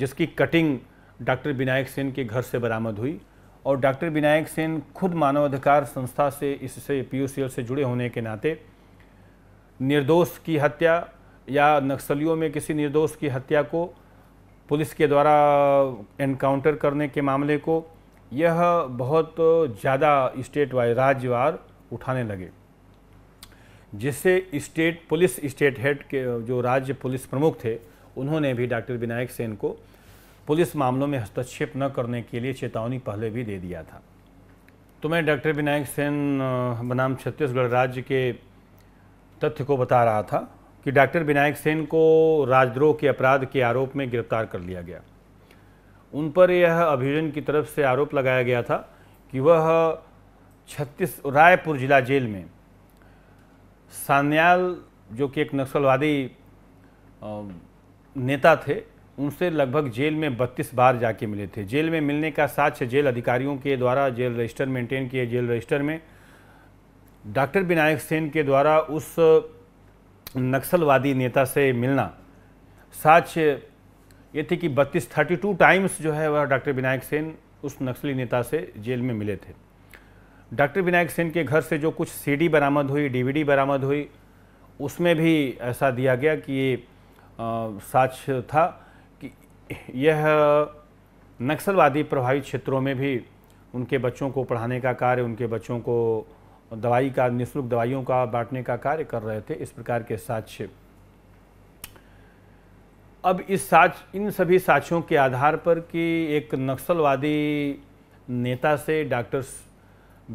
जिसकी कटिंग डॉक्टर विनायक सेन के घर से बरामद हुई और डॉक्टर विनायक सेन खुद मानवाधिकार संस्था से इससे पी से जुड़े होने के नाते निर्दोष की हत्या या नक्सलियों में किसी निर्दोष की हत्या को पुलिस के द्वारा एनकाउंटर करने के मामले को यह बहुत ज़्यादा स्टेट वाइज राज्यवार उठाने लगे जिससे स्टेट पुलिस स्टेट हेड के जो राज्य पुलिस प्रमुख थे उन्होंने भी डॉक्टर विनायक सेन को पुलिस मामलों में हस्तक्षेप न करने के लिए चेतावनी पहले भी दे दिया था तो मैं डॉक्टर विनायक सेन बनाम छत्तीसगढ़ राज्य के तथ्य को बता रहा था कि डॉक्टर विनायक सेन को राजद्रोह के अपराध के आरोप में गिरफ्तार कर लिया गया उन पर यह अभियोजन की तरफ से आरोप लगाया गया था कि वह छत्तीस रायपुर जिला जेल में सान्याल जो कि एक नक्सलवादी नेता थे उनसे लगभग जेल में 32 बार जाके मिले थे जेल में मिलने का साक्ष्य जेल अधिकारियों के द्वारा जेल रजिस्टर मेंटेन किए जेल रजिस्टर में डॉक्टर विनायक सेन के द्वारा उस नक्सलवादी नेता से मिलना साक्ष ये थी कि बत्तीस थर्टी टू टाइम्स जो है वह डॉक्टर विनायक सेन उस नक्सली नेता से जेल में मिले थे डॉक्टर विनायक सेन के घर से जो कुछ सीडी बरामद हुई डीवीडी बरामद हुई उसमें भी ऐसा दिया गया कि ये साक्ष था कि यह नक्सलवादी प्रभावित क्षेत्रों में भी उनके बच्चों को पढ़ाने का कार्य उनके बच्चों को दवाई का निःशुल्क दवाइयों का बांटने का कार्य कर रहे थे इस प्रकार के साक्ष्य अब इस साक्ष इन सभी साक्ष्यों के आधार पर कि एक नक्सलवादी नेता से डॉक्टर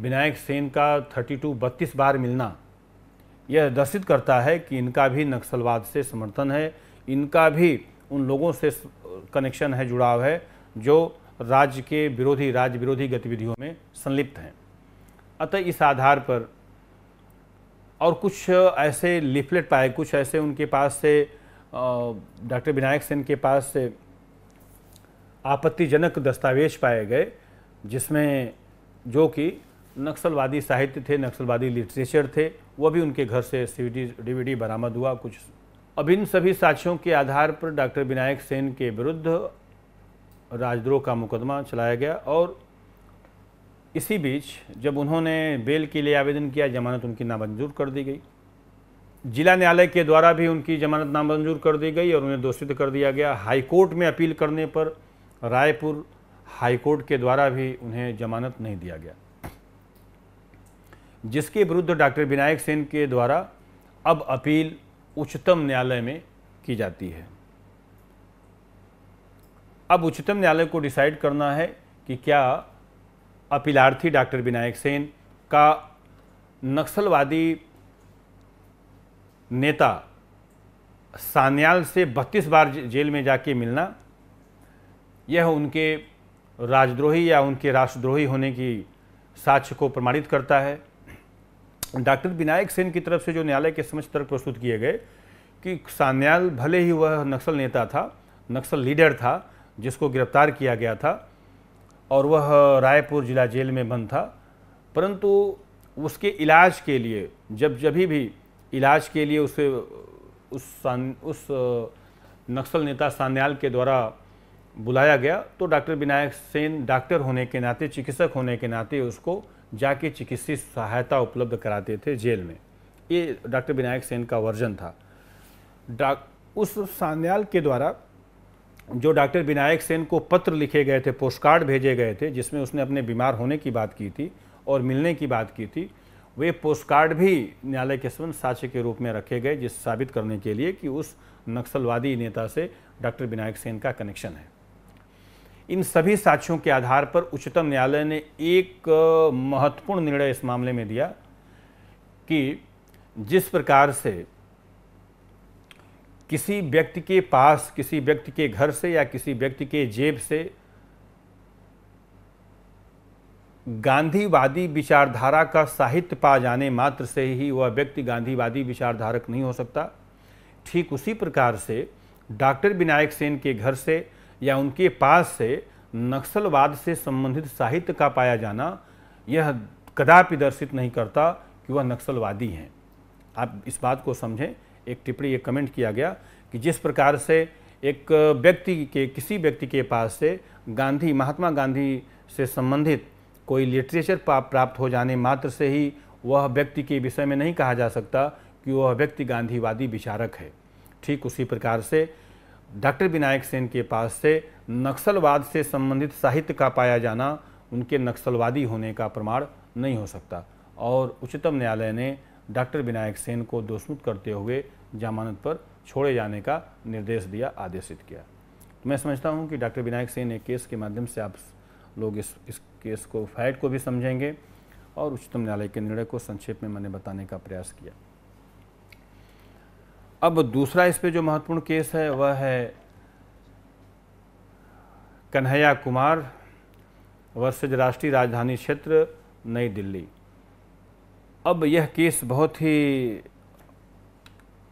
विनायक सेन का 32 बत्तीस बार मिलना यह दर्शित करता है कि इनका भी नक्सलवाद से समर्थन है इनका भी उन लोगों से कनेक्शन है जुड़ाव है जो राज्य के विरोधी राज्य विरोधी गतिविधियों में संलिप्त हैं अतः इस आधार पर और कुछ ऐसे लिफलेट पाए कुछ ऐसे उनके पास से डॉक्टर विनायक सेन के पास से आपत्तिजनक दस्तावेज पाए गए जिसमें जो कि नक्सलवादी साहित्य थे नक्सलवादी लिटरेचर थे वह भी उनके घर से सीडी डीवीडी बरामद हुआ कुछ अब इन सभी साक्ष्यों के आधार पर डॉक्टर विनायक सेन के विरुद्ध राजद्रोह का मुकदमा चलाया गया और इसी बीच जब उन्होंने बेल के लिए आवेदन किया जमानत उनकी नामंजूर कर दी गई जिला न्यायालय के द्वारा भी उनकी जमानत नामंजूर कर दी गई और उन्हें दोषित कर दिया गया हाईकोर्ट में अपील करने पर रायपुर हाईकोर्ट के द्वारा भी उन्हें जमानत नहीं दिया गया जिसके विरुद्ध डॉक्टर विनायक सेन के द्वारा अब अपील उच्चतम न्यायालय में की जाती है अब उच्चतम न्यायालय को डिसाइड करना है कि क्या अपीलार्थी डॉक्टर विनायक सेन का नक्सलवादी नेता सान्याल से 32 बार जेल में जाके मिलना यह उनके राजद्रोही या उनके राष्ट्रद्रोही होने की साक्ष्य को प्रमाणित करता है डॉक्टर विनायक सेन की तरफ से जो न्यायालय के समक्ष तर्क प्रस्तुत किए गए कि सान्याल भले ही वह नक्सल नेता था नक्सल लीडर था जिसको गिरफ्तार किया गया था और वह रायपुर जिला जेल में बंद था परंतु उसके इलाज के लिए जब जब भी इलाज के लिए उसे उस उस नक्सल नेता सान्याल के द्वारा बुलाया गया तो डॉक्टर विनायक सेन डॉक्टर होने के नाते चिकित्सक होने के नाते उसको जाके चिकित्सीय सहायता उपलब्ध कराते थे जेल में ये डॉक्टर विनायक सेन का वर्जन था उस सान्याल के द्वारा जो डॉक्टर विनायक सेन को पत्र लिखे गए थे पोस्ट कार्ड भेजे गए थे जिसमें उसने अपने बीमार होने की बात की थी और मिलने की बात की थी वे पोस्ट कार्ड भी न्यायालय के समन साक्ष्य के रूप में रखे गए जिस साबित करने के लिए कि उस नक्सलवादी नेता से डॉक्टर विनायक सेन का कनेक्शन है इन सभी साक्ष्यों के आधार पर उच्चतम न्यायालय ने एक महत्वपूर्ण निर्णय इस मामले में दिया कि जिस प्रकार से किसी व्यक्ति के पास किसी व्यक्ति के घर से या किसी व्यक्ति के जेब से गांधीवादी विचारधारा का साहित्य पा जाने मात्र से ही वह व्यक्ति गांधीवादी विचारधारक नहीं हो सकता ठीक उसी प्रकार से डॉक्टर विनायक सेन के घर से या उनके पास से नक्सलवाद से संबंधित साहित्य का पाया जाना यह कदापि दर्शित नहीं करता कि वह नक्सलवादी हैं आप इस बात को समझें एक टिप्पणी एक कमेंट किया गया कि जिस प्रकार से एक व्यक्ति के किसी व्यक्ति के पास से गांधी महात्मा गांधी से संबंधित कोई लिटरेचर प्राप्त हो जाने मात्र से ही वह व्यक्ति के विषय में नहीं कहा जा सकता कि वह व्यक्ति गांधीवादी विचारक है ठीक उसी प्रकार से डॉक्टर विनायक सेन के पास से नक्सलवाद से संबंधित साहित्य का पाया जाना उनके नक्सलवादी होने का प्रमाण नहीं हो सकता और उच्चतम न्यायालय ने डॉक्टर विनायक सेन को दोषमुक्त करते हुए जमानत पर छोड़े जाने का निर्देश दिया आदेशित किया तो मैं समझता हूँ कि डॉक्टर विनायक सिंह ने केस के माध्यम से आप लोग इस इस केस को फैक्ट को भी समझेंगे और उच्चतम न्यायालय के निर्णय को संक्षेप में मैंने बताने का प्रयास किया अब दूसरा इस पे जो महत्वपूर्ण केस है वह है कन्हैया कुमार वर्सेज राष्ट्रीय राजधानी क्षेत्र नई दिल्ली अब यह केस बहुत ही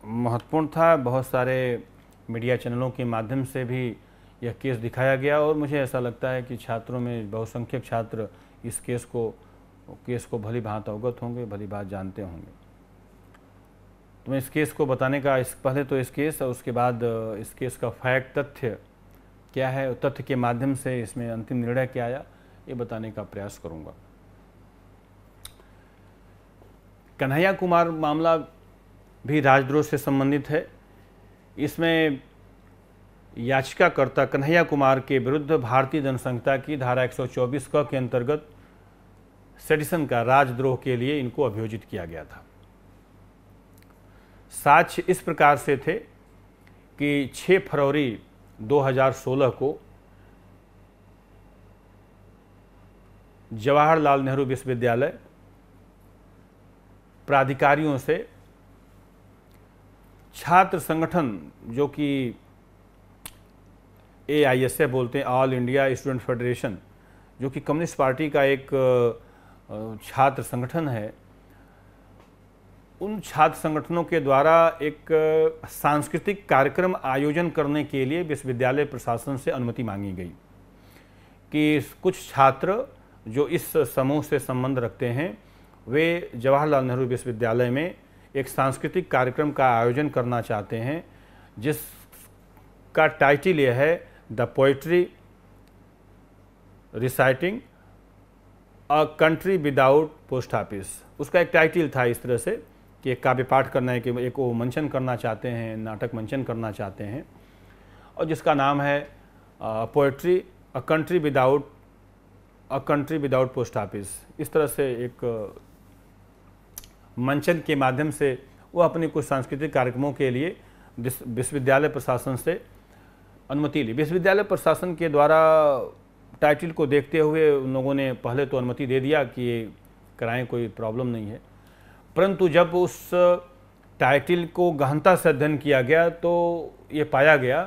महत्वपूर्ण था बहुत सारे मीडिया चैनलों के माध्यम से भी यह केस दिखाया गया और मुझे ऐसा लगता है कि छात्रों में बहुसंख्यक छात्र इस केस को केस को भली भांत अवगत होंगे भली बात जानते होंगे तो मैं इस केस को बताने का इस पहले तो इस केस और उसके बाद इस केस का फैक्ट तथ्य क्या है तथ्य के माध्यम से इसमें अंतिम निर्णय क्या आया ये बताने का प्रयास करूँगा कन्हैया कुमार मामला भी राजद्रोह से संबंधित है इसमें याचिकाकर्ता कन्हैया कुमार के विरुद्ध भारतीय जनसंहिता की धारा 124 क के अंतर्गत सेडिसन का राजद्रोह के लिए इनको अभियोजित किया गया था साक्ष्य इस प्रकार से थे कि 6 फरवरी 2016 को जवाहरलाल नेहरू विश्वविद्यालय प्राधिकारियों से छात्र संगठन जो कि ए आई एस ए बोलते हैं ऑल इंडिया स्टूडेंट फेडरेशन जो कि कम्युनिस्ट पार्टी का एक छात्र संगठन है उन छात्र संगठनों के द्वारा एक सांस्कृतिक कार्यक्रम आयोजन करने के लिए विश्वविद्यालय प्रशासन से अनुमति मांगी गई कि कुछ छात्र जो इस समूह से संबंध रखते हैं वे जवाहरलाल नेहरू विश्वविद्यालय में एक सांस्कृतिक कार्यक्रम का आयोजन करना चाहते हैं जिसका टाइटल यह है the poetry reciting a country without post office उसका एक टाइटल था इस तरह से कि एक काव्य पाठ करना है कि एक वो मंचन करना चाहते हैं नाटक मंचन करना चाहते हैं और जिसका नाम है poetry a country without a country without post office इस तरह से एक मंचन के माध्यम से वो अपने कुछ सांस्कृतिक कार्यक्रमों के लिए विश्वविद्यालय प्रशासन से अनुमति ली विश्वविद्यालय प्रशासन के द्वारा टाइटल को देखते हुए उन लोगों ने पहले तो अनुमति दे दिया कि ये कराएं कोई प्रॉब्लम नहीं है परंतु जब उस टाइटल को गहनता से अध्ययन किया गया तो ये पाया गया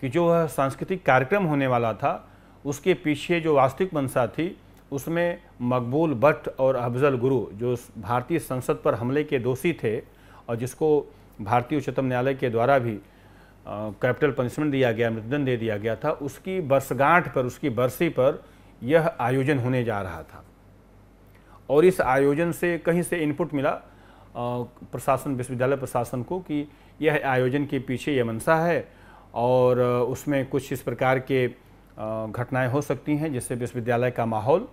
कि जो सांस्कृतिक कार्यक्रम होने वाला था उसके पीछे जो वास्तविक मंशा थी उसमें मकबूल भट्ट और अफजल गुरु जो भारतीय संसद पर हमले के दोषी थे और जिसको भारतीय उच्चतम न्यायालय के द्वारा भी कैपिटल पनिशमेंट दिया गया मृत्युदंड दे दिया गया था उसकी बरसगांठ पर उसकी बरसी पर यह आयोजन होने जा रहा था और इस आयोजन से कहीं से इनपुट मिला प्रशासन विश्वविद्यालय प्रशासन को कि यह आयोजन के पीछे यह मनसा है और उसमें कुछ इस प्रकार के घटनाएं हो सकती हैं जिससे विश्वविद्यालय का माहौल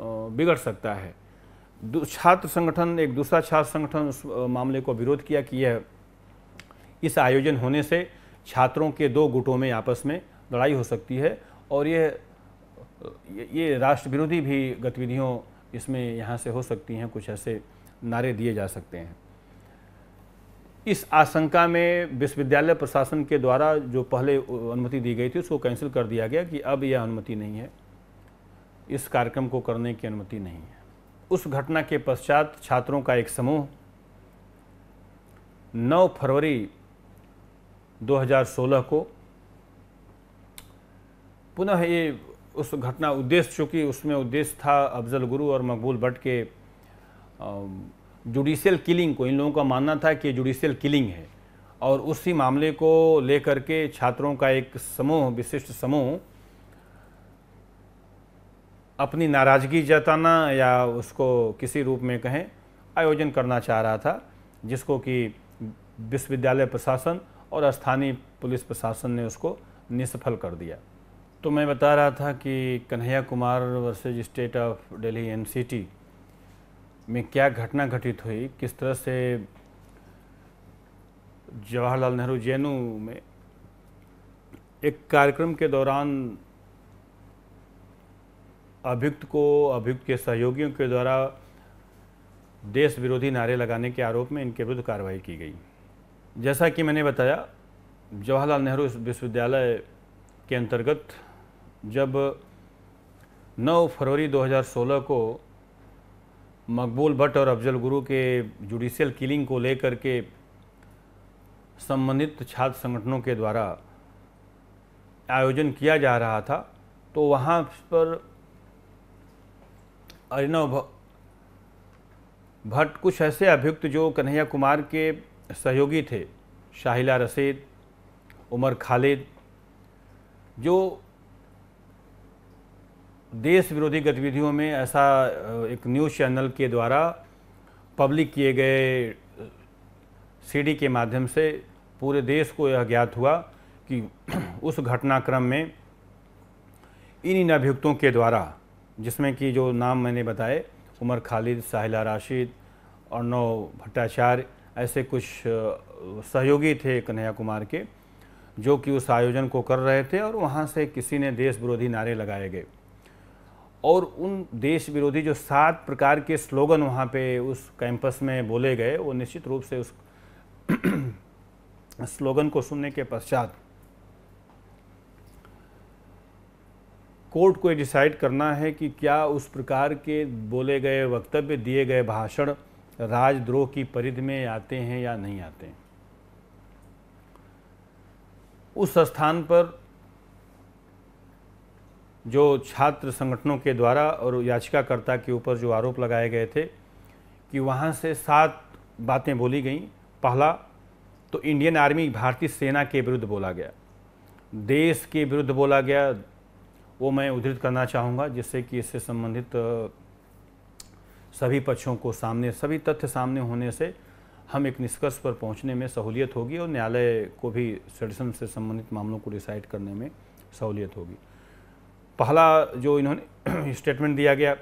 बिगड़ सकता है छात्र संगठन एक दूसरा छात्र संगठन उस मामले को विरोध किया कि यह इस आयोजन होने से छात्रों के दो गुटों में आपस में लड़ाई हो सकती है और यह ये राष्ट्र विरोधी भी गतिविधियों इसमें यहाँ से हो सकती हैं कुछ ऐसे नारे दिए जा सकते हैं इस आशंका में विश्वविद्यालय प्रशासन के द्वारा जो पहले अनुमति दी गई थी उसको कैंसिल कर दिया गया कि अब यह अनुमति नहीं है इस कार्यक्रम को करने की अनुमति नहीं है उस घटना के पश्चात छात्रों का एक समूह 9 फरवरी 2016 को पुनः ये उस घटना उद्देश्य चूँकि उसमें उद्देश्य था अफजल गुरु और मकबूल भट्ट के जुडिशियल किलिंग को इन लोगों का मानना था कि जुडिशियल किलिंग है और उसी मामले को लेकर के छात्रों का एक समूह विशिष्ट समूह अपनी नाराज़गी जताना या उसको किसी रूप में कहें आयोजन करना चाह रहा था जिसको कि विश्वविद्यालय प्रशासन और स्थानीय पुलिस प्रशासन ने उसको निष्फल कर दिया तो मैं बता रहा था कि Kanhaiya Kumar versus state of Delhi NCT में क्या घटना घटित हुई किस तरह से जवाहरलाल नेहरू जे में एक कार्यक्रम के दौरान अभियुक्त को अभियुक्त के सहयोगियों के द्वारा देश विरोधी नारे लगाने के आरोप में इनके विरुद्ध कार्रवाई की गई जैसा कि मैंने बताया जवाहरलाल नेहरू विश्वविद्यालय के अंतर्गत जब 9 फरवरी 2016 को मकबूल भट्ट और अफजल गुरु के जुडिशियल किलिंग को लेकर के संबंधित छात्र संगठनों के द्वारा आयोजन किया जा रहा था तो वहाँ पर अरिनव भट्ट कुछ ऐसे अभियुक्त जो कन्हैया कुमार के सहयोगी थे शाहिला रसीद उमर खालिद जो देश विरोधी गतिविधियों में ऐसा एक न्यूज़ चैनल के द्वारा पब्लिक किए गए सीडी के माध्यम से पूरे देश को यह ज्ञात हुआ कि उस घटनाक्रम में इन इन अभियुक्तों के द्वारा जिसमें कि जो नाम मैंने बताए उमर खालिद साहिला राशिद अर्णव भट्टाचार्य ऐसे कुछ सहयोगी थे कन्हैया कुमार के जो कि उस आयोजन को कर रहे थे और वहाँ से किसी ने देश विरोधी नारे लगाए गए और उन देश विरोधी जो सात प्रकार के स्लोगन वहाँ पे उस कैंपस में बोले गए वो निश्चित रूप से उस स्लोगन को सुनने के पश्चात कोर्ट को डिसाइड करना है कि क्या उस प्रकार के बोले गए वक्तव्य दिए गए भाषण राजद्रोह की परिधि में आते हैं या नहीं आते हैं उस स्थान पर जो छात्र संगठनों के द्वारा और याचिकाकर्ता के ऊपर जो आरोप लगाए गए थे कि वहाँ से सात बातें बोली गईं पहला तो इंडियन आर्मी भारतीय सेना के विरुद्ध बोला गया देश के विरुद्ध बोला गया वो मैं उद्धृत करना चाहूँगा जिससे कि इससे संबंधित सभी पक्षों को सामने सभी तथ्य सामने होने से हम एक निष्कर्ष पर पहुँचने में सहूलियत होगी और न्यायालय को भी सेडिसन से संबंधित मामलों को डिसाइड करने में सहूलियत होगी पहला जो इन्होंने स्टेटमेंट दिया गया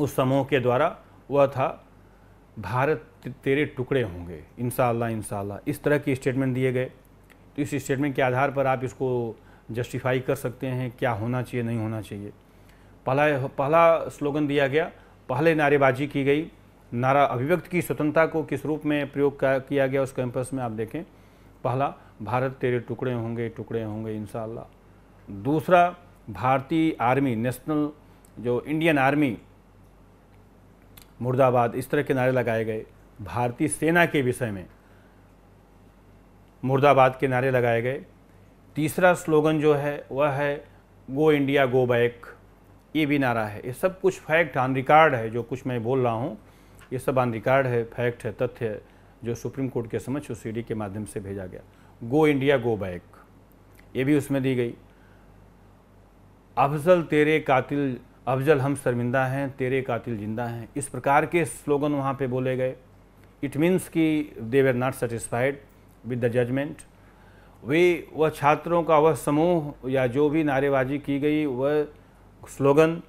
उस समूह के द्वारा वह था भारत तेरे टुकड़े होंगे इन इनशाला इस तरह के स्टेटमेंट दिए गए तो इस स्टेटमेंट के आधार पर आप इसको जस्टिफाई कर सकते हैं क्या होना चाहिए नहीं होना चाहिए पहला पहला स्लोगन दिया गया पहले नारेबाजी की गई नारा अभिव्यक्त की स्वतंत्रता को किस रूप में प्रयोग किया गया उस कैंपस में आप देखें पहला भारत तेरे टुकड़े होंगे टुकड़े होंगे इन दूसरा भारतीय आर्मी नेशनल जो इंडियन आर्मी मुर्दाबाद इस तरह के नारे लगाए गए भारतीय सेना के विषय में मुर्दाबाद के नारे लगाए गए तीसरा स्लोगन जो है वह है गो इंडिया गो बैक ये भी नारा है ये सब कुछ फैक्ट ऑन रिकॉर्ड है जो कुछ मैं बोल रहा हूँ ये सब ऑन रिकॉर्ड है फैक्ट है तथ्य है जो सुप्रीम कोर्ट के समक्ष ओ सी के माध्यम से भेजा गया गो इंडिया गो बैक ये भी उसमें दी गई अफजल तेरे कातिल अफजल हम शर्मिंदा हैं तेरे कातिल जिंदा हैं इस प्रकार के स्लोगन वहाँ पे बोले गए इट मीन्स कि they were not satisfied with the judgment वे वह छात्रों का वह समूह या जो भी नारेबाजी की गई वह स्लोगन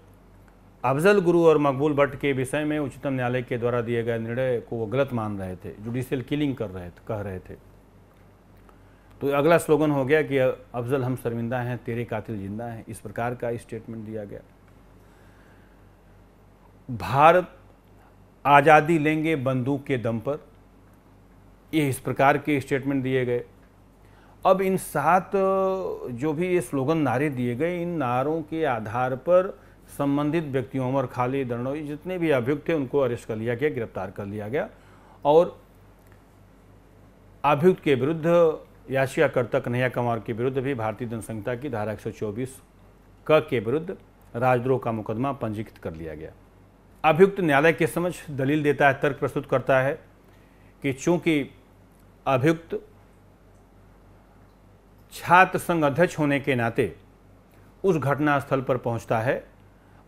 अफजल गुरु और मकबूल भट्ट के विषय में उच्चतम न्यायालय के द्वारा दिए गए निर्णय को वो गलत मान रहे थे जुडिशियल किलिंग कर रहे थे कह रहे थे तो अगला स्लोगन हो गया कि अफजल हम शर्मिंदा हैं तेरे कातिल जिंदा हैं इस प्रकार का स्टेटमेंट दिया गया भारत आज़ादी लेंगे बंदूक के दम पर ये इस प्रकार के स्टेटमेंट दिए गए अब इन सात जो भी ये स्लोगन नारे दिए गए इन नारों के आधार पर संबंधित व्यक्तियों उमर खाली दरनोई जितने भी अभियुक्त थे उनको अरेस्ट कर लिया गया गिरफ्तार कर लिया गया और अभियुक्त के विरुद्ध याचिकाकर्ता कन्हैया कंवर के विरुद्ध भी भारतीय जनसंहिता की धारा 124 क के विरुद्ध राजद्रोह का मुकदमा पंजीकृत कर लिया गया अभियुक्त न्यायालय के समझ दलील देता है तर्क प्रस्तुत करता है कि चूंकि अभियुक्त छात्र संघ अध्यक्ष होने के नाते उस घटना स्थल पर पहुंचता है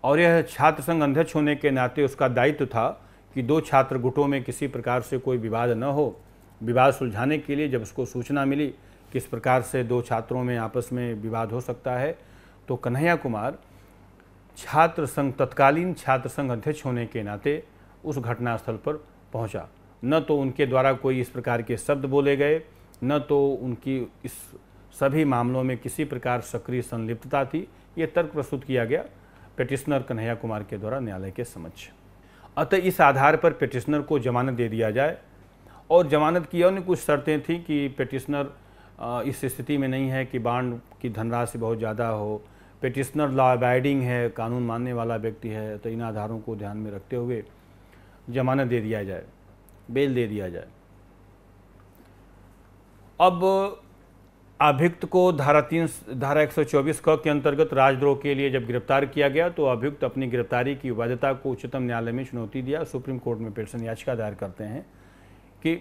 और यह छात्र संघ अध्यक्ष होने के नाते उसका दायित्व था कि दो छात्र गुटों में किसी प्रकार से कोई विवाद न हो विवाद सुलझाने के लिए जब उसको सूचना मिली कि इस प्रकार से दो छात्रों में आपस में विवाद हो सकता है तो कन्हैया कुमार छात्र संघ तत्कालीन छात्र संघ अध्यक्ष होने के नाते उस घटनास्थल पर पहुंचा न तो उनके द्वारा कोई इस प्रकार के शब्द बोले गए न तो उनकी इस सभी मामलों में किसी प्रकार सक्रिय संलिप्तता थी ये तर्क प्रस्तुत किया गया पेटिशनर कन्हैया कुमार के द्वारा न्यायालय के समक्ष अतः इस आधार पर पिटिशनर को जमानत दे दिया जाए और जमानत की अन्य कुछ शर्तें थीं कि पिटिशनर इस स्थिति में नहीं है कि बांड की धनराशि बहुत ज़्यादा हो पेटिशनर लॉ अबाइडिंग है कानून मानने वाला व्यक्ति है तो इन आधारों को ध्यान में रखते हुए जमानत दे दिया जाए बेल दे दिया जाए अब अभियुक्त को धारा तीन धारा एक सौ चौबीस क के अंतर्गत राजद्रोह के लिए जब गिरफ्तार किया गया तो अभियुक्त अपनी गिरफ्तारी की वैधता को उच्चतम न्यायालय में चुनौती दिया सुप्रीम कोर्ट में पिटिशन याचिका दायर करते हैं कि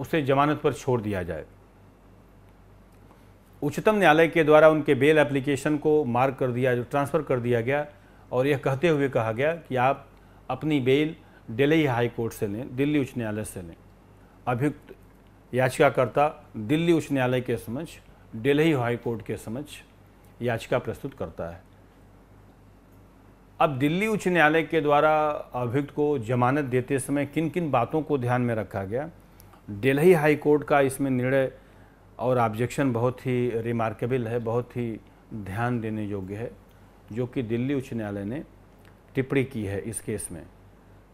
उसे जमानत पर छोड़ दिया जाए उच्चतम न्यायालय के द्वारा उनके बेल एप्लीकेशन को मार्क कर दिया ट्रांसफ़र कर दिया गया और यह कहते हुए कहा गया कि आप अपनी बेल दिल्ली हाई कोर्ट से लें दिल्ली उच्च न्यायालय से लें अभियुक्त याचिकाकर्ता दिल्ली उच्च न्यायालय के समक्ष दिल्ली हाई कोर्ट के समक्ष याचिका प्रस्तुत करता है अब दिल्ली उच्च न्यायालय के द्वारा अभियुक्त को जमानत देते समय किन किन बातों को ध्यान में रखा गया दिल्ली हाई कोर्ट का इसमें निर्णय और ऑब्जेक्शन बहुत ही रिमार्केबल है बहुत ही ध्यान देने योग्य है जो कि दिल्ली उच्च न्यायालय ने टिप्पणी की है इस केस में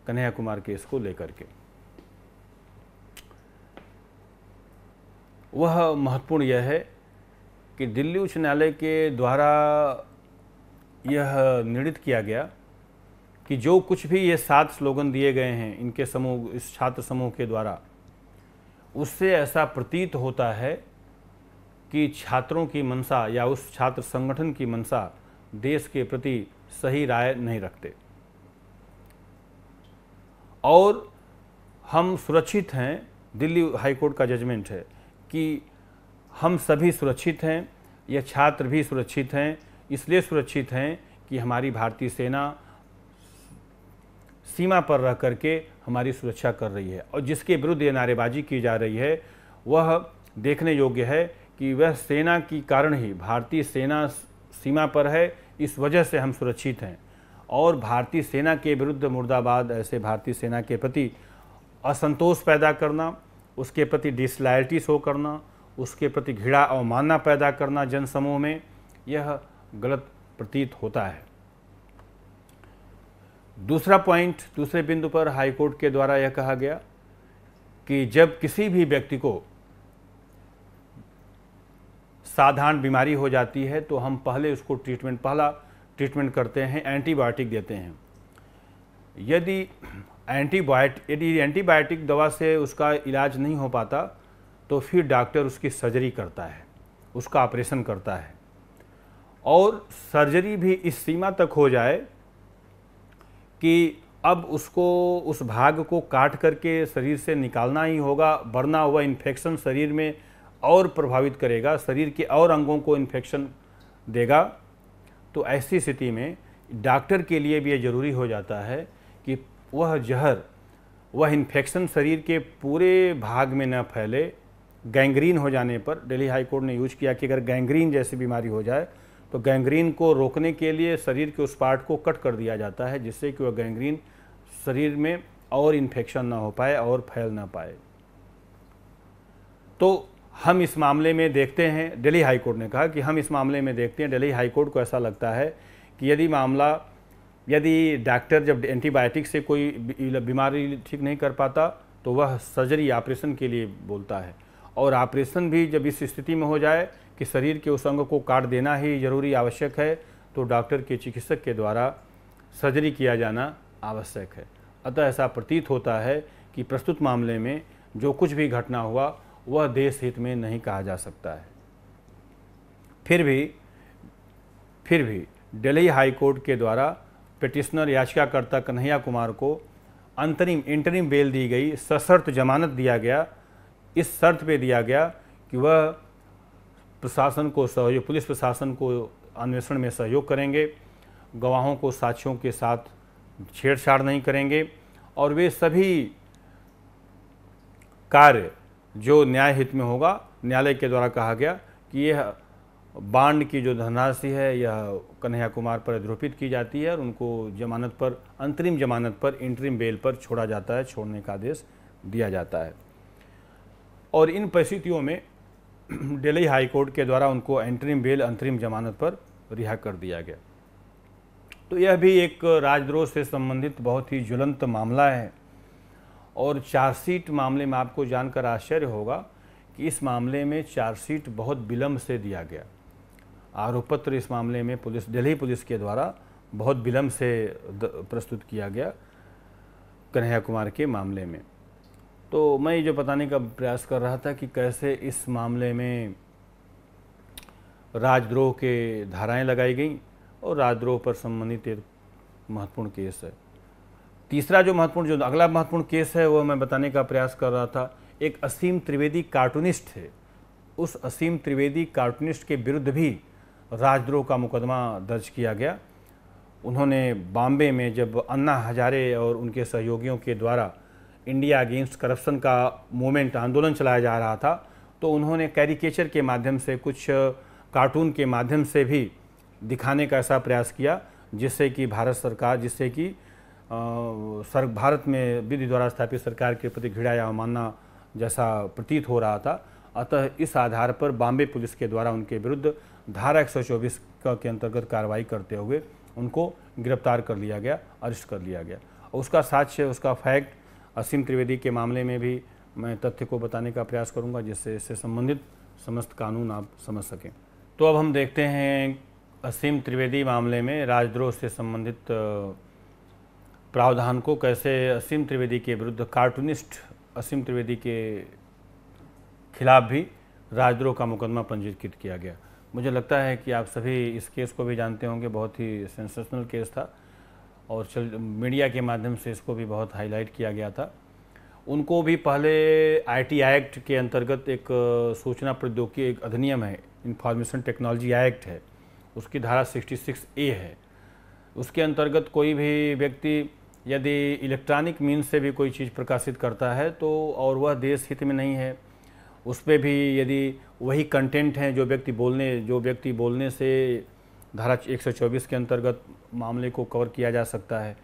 कन्हैया कुमार केस को लेकर के वह महत्वपूर्ण यह है कि दिल्ली उच्च न्यायालय के द्वारा यह निर्णित किया गया कि जो कुछ भी ये सात स्लोगन दिए गए हैं इनके समूह इस छात्र समूह के द्वारा उससे ऐसा प्रतीत होता है कि छात्रों की मनसा या उस छात्र संगठन की मनसा देश के प्रति सही राय नहीं रखते और हम सुरक्षित हैं दिल्ली हाईकोर्ट का जजमेंट है कि हम सभी सुरक्षित हैं यह छात्र भी सुरक्षित हैं इसलिए सुरक्षित हैं कि हमारी भारतीय सेना सीमा पर रह करके हमारी सुरक्षा कर रही है और जिसके विरुद्ध ये नारेबाजी की जा रही है वह देखने योग्य है कि वह सेना की कारण ही भारतीय सेना सीमा पर है इस वजह से हम सुरक्षित हैं और भारतीय सेना के विरुद्ध मुर्दाबाद ऐसे भारतीय सेना के प्रति असंतोष पैदा करना उसके प्रति डिसलायल्टी शो करना उसके प्रति घृणा अवमानना पैदा करना जनसमूह में यह गलत प्रतीत होता है दूसरा पॉइंट दूसरे बिंदु पर हाईकोर्ट के द्वारा यह कहा गया कि जब किसी भी व्यक्ति को साधारण बीमारी हो जाती है तो हम पहले उसको ट्रीटमेंट पहला ट्रीटमेंट करते हैं एंटीबायोटिक देते हैं यदि एंटीबायोटिक यदि एंटीबायोटिक दवा से उसका इलाज नहीं हो पाता तो फिर डॉक्टर उसकी सर्जरी करता है उसका ऑपरेशन करता है और सर्जरी भी इस सीमा तक हो जाए कि अब उसको उस भाग को काट करके शरीर से निकालना ही होगा बढ़ना हुआ इन्फेक्शन शरीर में और प्रभावित करेगा शरीर के और अंगों को इन्फेक्शन देगा तो ऐसी स्थिति में डॉक्टर के लिए भी ये ज़रूरी हो जाता है कि वह जहर वह इन्फेक्शन शरीर के पूरे भाग में न फैले गैंग्रीन हो जाने पर दिल्ली हाई कोर्ट ने यूज किया कि अगर गैंग्रीन जैसी बीमारी हो जाए तो गैंग्रीन को रोकने के लिए शरीर के उस पार्ट को कट कर दिया जाता है जिससे कि वह गैंग्रीन शरीर में और इन्फेक्शन ना हो पाए और फैल ना पाए तो हम इस मामले में देखते हैं दिल्ली हाई कोर्ट ने कहा कि हम इस मामले में देखते हैं दिल्ली हाई कोर्ट को ऐसा लगता है कि यदि मामला यदि डॉक्टर जब एंटीबायोटिक से कोई बीमारी ठीक नहीं कर पाता तो वह सर्जरी ऑपरेशन के लिए बोलता है और ऑपरेशन भी जब इस स्थिति में हो जाए कि शरीर के उस अंग को काट देना ही जरूरी आवश्यक है तो डॉक्टर के चिकित्सक के द्वारा सर्जरी किया जाना आवश्यक है अतः ऐसा प्रतीत होता है कि प्रस्तुत मामले में जो कुछ भी घटना हुआ वह देश हित में नहीं कहा जा सकता है फिर भी फिर भी दिल्ली हाईकोर्ट के द्वारा पिटिशनर याचिकाकर्ता कन्हैया कुमार को अंतरिम इंटरिम बेल दी गई सशर्त जमानत दिया गया इस शर्त पे दिया गया कि वह प्रशासन को सहयोग पुलिस प्रशासन को अन्वेषण में सहयोग करेंगे गवाहों को साक्षियों के साथ छेड़छाड़ नहीं करेंगे और वे सभी कार्य जो न्याय हित में होगा न्यायालय के द्वारा कहा गया कि यह बांड की जो धनराशि है यह कन्हैया कुमार पर अध्रोपित की जाती है और उनको जमानत पर अंतरिम जमानत पर इंटरिम बेल पर छोड़ा जाता है छोड़ने का आदेश दिया जाता है और इन परिस्थितियों में दिल्ली हाई कोर्ट के द्वारा उनको एंट्रीम बेल अंतरिम जमानत पर रिहा कर दिया गया तो यह भी एक राजद्रोह से संबंधित बहुत ही ज्वलंत मामला है और चार्जशीट मामले में आपको जानकर आश्चर्य होगा कि इस मामले में चार्जशीट बहुत विलम्ब से दिया गया आरोप पत्र इस मामले में पुलिस दिल्ली पुलिस के द्वारा बहुत विलम्ब से प्रस्तुत किया गया कन्हैया कुमार के मामले में तो मैं ये जो बताने का प्रयास कर रहा था कि कैसे इस मामले में राजद्रोह के धाराएं लगाई गई और राजद्रोह पर संबंधित एक महत्वपूर्ण केस है तीसरा जो महत्वपूर्ण जो अगला महत्वपूर्ण केस है वो मैं बताने का प्रयास कर रहा था एक असीम त्रिवेदी कार्टूनिस्ट थे उस असीम त्रिवेदी कार्टूनिस्ट के विरुद्ध भी राजद्रोह का मुकदमा दर्ज किया गया उन्होंने बॉम्बे में जब अन्ना हजारे और उनके सहयोगियों के द्वारा इंडिया अगेंस्ट करप्शन का मूवमेंट आंदोलन चलाया जा रहा था तो उन्होंने कैरिकेचर के माध्यम से कुछ कार्टून के माध्यम से भी दिखाने का ऐसा प्रयास किया जिससे कि भारत सरकार जिससे कि सर भारत में विधि द्वारा स्थापित सरकार के प्रति घृणा या मानना जैसा प्रतीत हो रहा था अतः इस आधार पर बॉम्बे पुलिस के द्वारा उनके विरुद्ध धारा 124 का के अंतर्गत कार्रवाई करते हुए उनको गिरफ्तार कर लिया गया अरेस्ट कर लिया गया उसका साक्ष्य उसका फैक्ट असीम त्रिवेदी के मामले में भी मैं तथ्य को बताने का प्रयास करूँगा जिससे इससे संबंधित समस्त कानून आप समझ सकें तो अब हम देखते हैं असीम त्रिवेदी मामले में राजद्रोह से संबंधित प्रावधान को कैसे असीम त्रिवेदी के विरुद्ध कार्टूनिस्ट असीम त्रिवेदी के खिलाफ भी राजद्रोह का मुकदमा पंजीकृत किया गया मुझे लगता है कि आप सभी इस केस को भी जानते होंगे बहुत ही सेंसेशनल केस था और मीडिया के माध्यम से इसको भी बहुत हाईलाइट किया गया था उनको भी पहले आईटी एक्ट के अंतर्गत एक सूचना प्रौद्योगिकी एक अधिनियम है इंफॉर्मेशन टेक्नोलॉजी एक्ट है उसकी धारा 66 ए है उसके अंतर्गत कोई भी व्यक्ति यदि इलेक्ट्रॉनिक मीन से भी कोई चीज़ प्रकाशित करता है तो और वह देश हित में नहीं है उस पर भी यदि वही कंटेंट हैं जो व्यक्ति बोलने जो व्यक्ति बोलने से धारा 124 के अंतर्गत मामले को कवर किया जा सकता है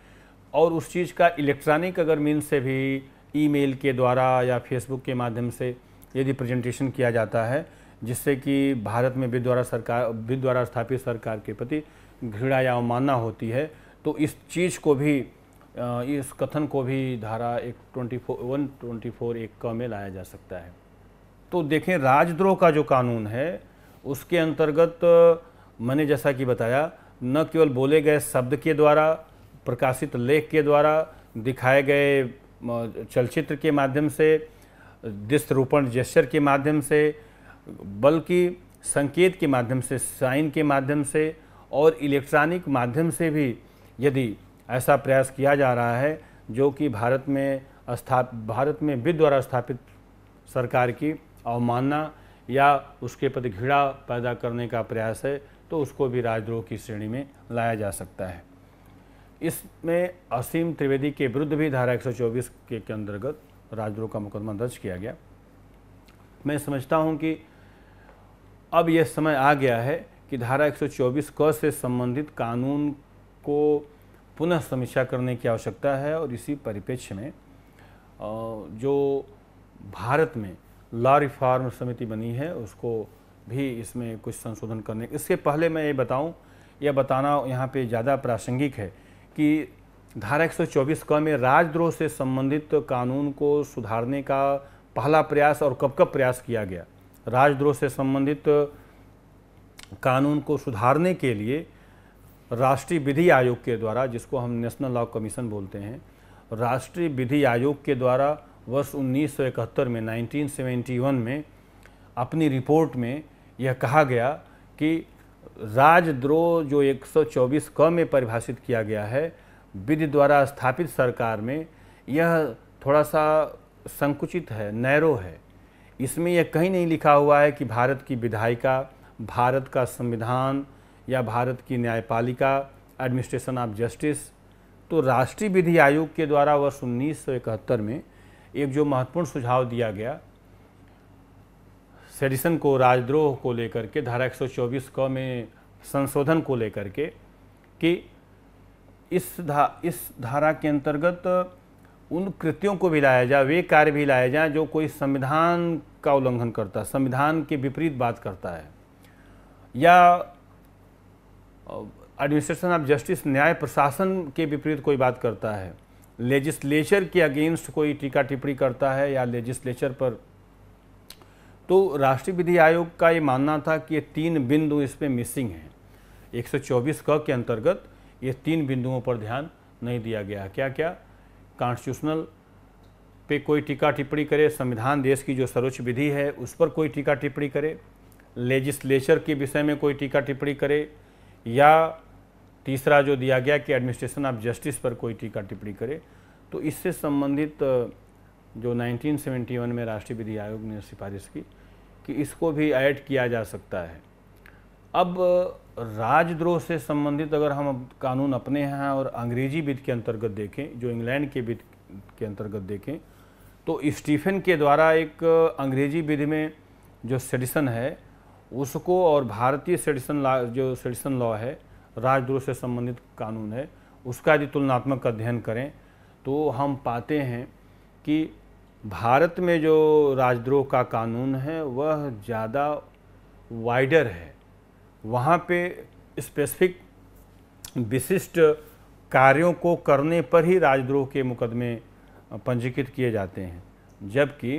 और उस चीज़ का इलेक्ट्रॉनिक अगर मीन से भी ईमेल के द्वारा या फेसबुक के माध्यम से यदि प्रेजेंटेशन किया जाता है जिससे कि भारत में विद द्वारा सरकार विद द्वारा स्थापित सरकार के प्रति घृणा या अवमानना होती है तो इस चीज़ को भी इस कथन को भी धारा एक twenty four one twenty four एक क में लाया जा सकता है तो देखें राजद्रोह का जो कानून है उसके अंतर्गत मैंने जैसा कि बताया न केवल बोले गए शब्द के द्वारा प्रकाशित लेख के द्वारा दिखाए गए चलचित्र के माध्यम से दृश्यरूपण जेस्चर के माध्यम से बल्कि संकेत के माध्यम से साइन के माध्यम से और इलेक्ट्रॉनिक माध्यम से भी यदि ऐसा प्रयास किया जा रहा है जो कि भारत में स्थाप भारत में विद द्वारा स्थापित सरकार की अवमानना या उसके प्रति घृणा पैदा करने का प्रयास है तो उसको भी राजद्रोह की श्रेणी में लाया जा सकता है इसमें असीम त्रिवेदी के विरुद्ध भी धारा 124 के के अंतर्गत राजद्रोह का मुकदमा दर्ज किया गया मैं समझता हूं कि अब यह समय आ गया है कि धारा 124 क से संबंधित कानून को पुनः समीक्षा करने की आवश्यकता है और इसी परिप्रेक्ष्य में जो भारत में लॉ रिफॉर्म समिति बनी है उसको भी इसमें कुछ संशोधन करने इससे पहले मैं ये बताऊं या बताना यहाँ पे ज़्यादा प्रासंगिक है कि धारा एक क में राजद्रोह से संबंधित कानून को सुधारने का पहला प्रयास और कब कब प्रयास किया गया राजद्रोह से संबंधित कानून को सुधारने के लिए राष्ट्रीय विधि आयोग के द्वारा जिसको हम नेशनल लॉ कमीशन बोलते हैं राष्ट्रीय विधि आयोग के द्वारा वर्ष 1971 में 1971 में अपनी रिपोर्ट में यह कहा गया कि राजद्रोह जो 124 क में परिभाषित किया गया है विधि द्वारा स्थापित सरकार में यह थोड़ा सा संकुचित है नैरो है इसमें यह कहीं नहीं लिखा हुआ है कि भारत की विधायिका भारत का संविधान या भारत की न्यायपालिका एडमिनिस्ट्रेशन ऑफ जस्टिस तो राष्ट्रीय विधि आयोग के द्वारा वर्ष उन्नीस में एक जो महत्वपूर्ण सुझाव दिया गया सेडिसन को राजद्रोह को लेकर के धारा 124 क में संशोधन को लेकर के कि इस धा इस धारा के अंतर्गत उन कृत्यों को भी लाया जाए वे कार्य भी लाए जाए जो कोई संविधान का उल्लंघन करता है संविधान के विपरीत बात करता है या एडमिनिस्ट्रेशन ऑफ जस्टिस न्याय प्रशासन के विपरीत कोई बात करता है लेजिस्लेचर के अगेंस्ट कोई टीका टिप्पणी करता है या लेजिस्लेचर पर तो राष्ट्रीय विधि आयोग का ये मानना था कि ये तीन बिंदु इसमें मिसिंग हैं 124 क के अंतर्गत ये तीन बिंदुओं पर ध्यान नहीं दिया गया क्या क्या कॉन्स्टिट्यूशनल पे कोई टीका टिप्पणी करे संविधान देश की जो सर्वोच्च विधि है उस पर कोई टीका टिप्पणी करे लेजिस्लेचर के विषय में कोई टीका टिप्पणी करे या तीसरा जो दिया गया कि एडमिनिस्ट्रेशन ऑफ जस्टिस पर कोई टीका टिप्पणी करे तो इससे संबंधित जो 1971 में राष्ट्रीय विधि आयोग ने सिफारिश की कि इसको भी ऐड किया जा सकता है अब राजद्रोह से संबंधित अगर हम कानून अपने हैं और अंग्रेजी विद के अंतर्गत देखें जो इंग्लैंड के विद के अंतर्गत देखें तो स्टीफन के द्वारा एक अंग्रेजी विधि में जो सेडिसन है उसको और भारतीय सेडिसन लॉ जो सेडिसन लॉ है राजद्रोह से संबंधित कानून है उसका यदि तुलनात्मक अध्ययन करें तो हम पाते हैं कि भारत में जो राजद्रोह का कानून है वह ज़्यादा वाइडर है वहाँ पे स्पेसिफिक विशिष्ट कार्यों को करने पर ही राजद्रोह के मुकदमे पंजीकृत किए जाते हैं जबकि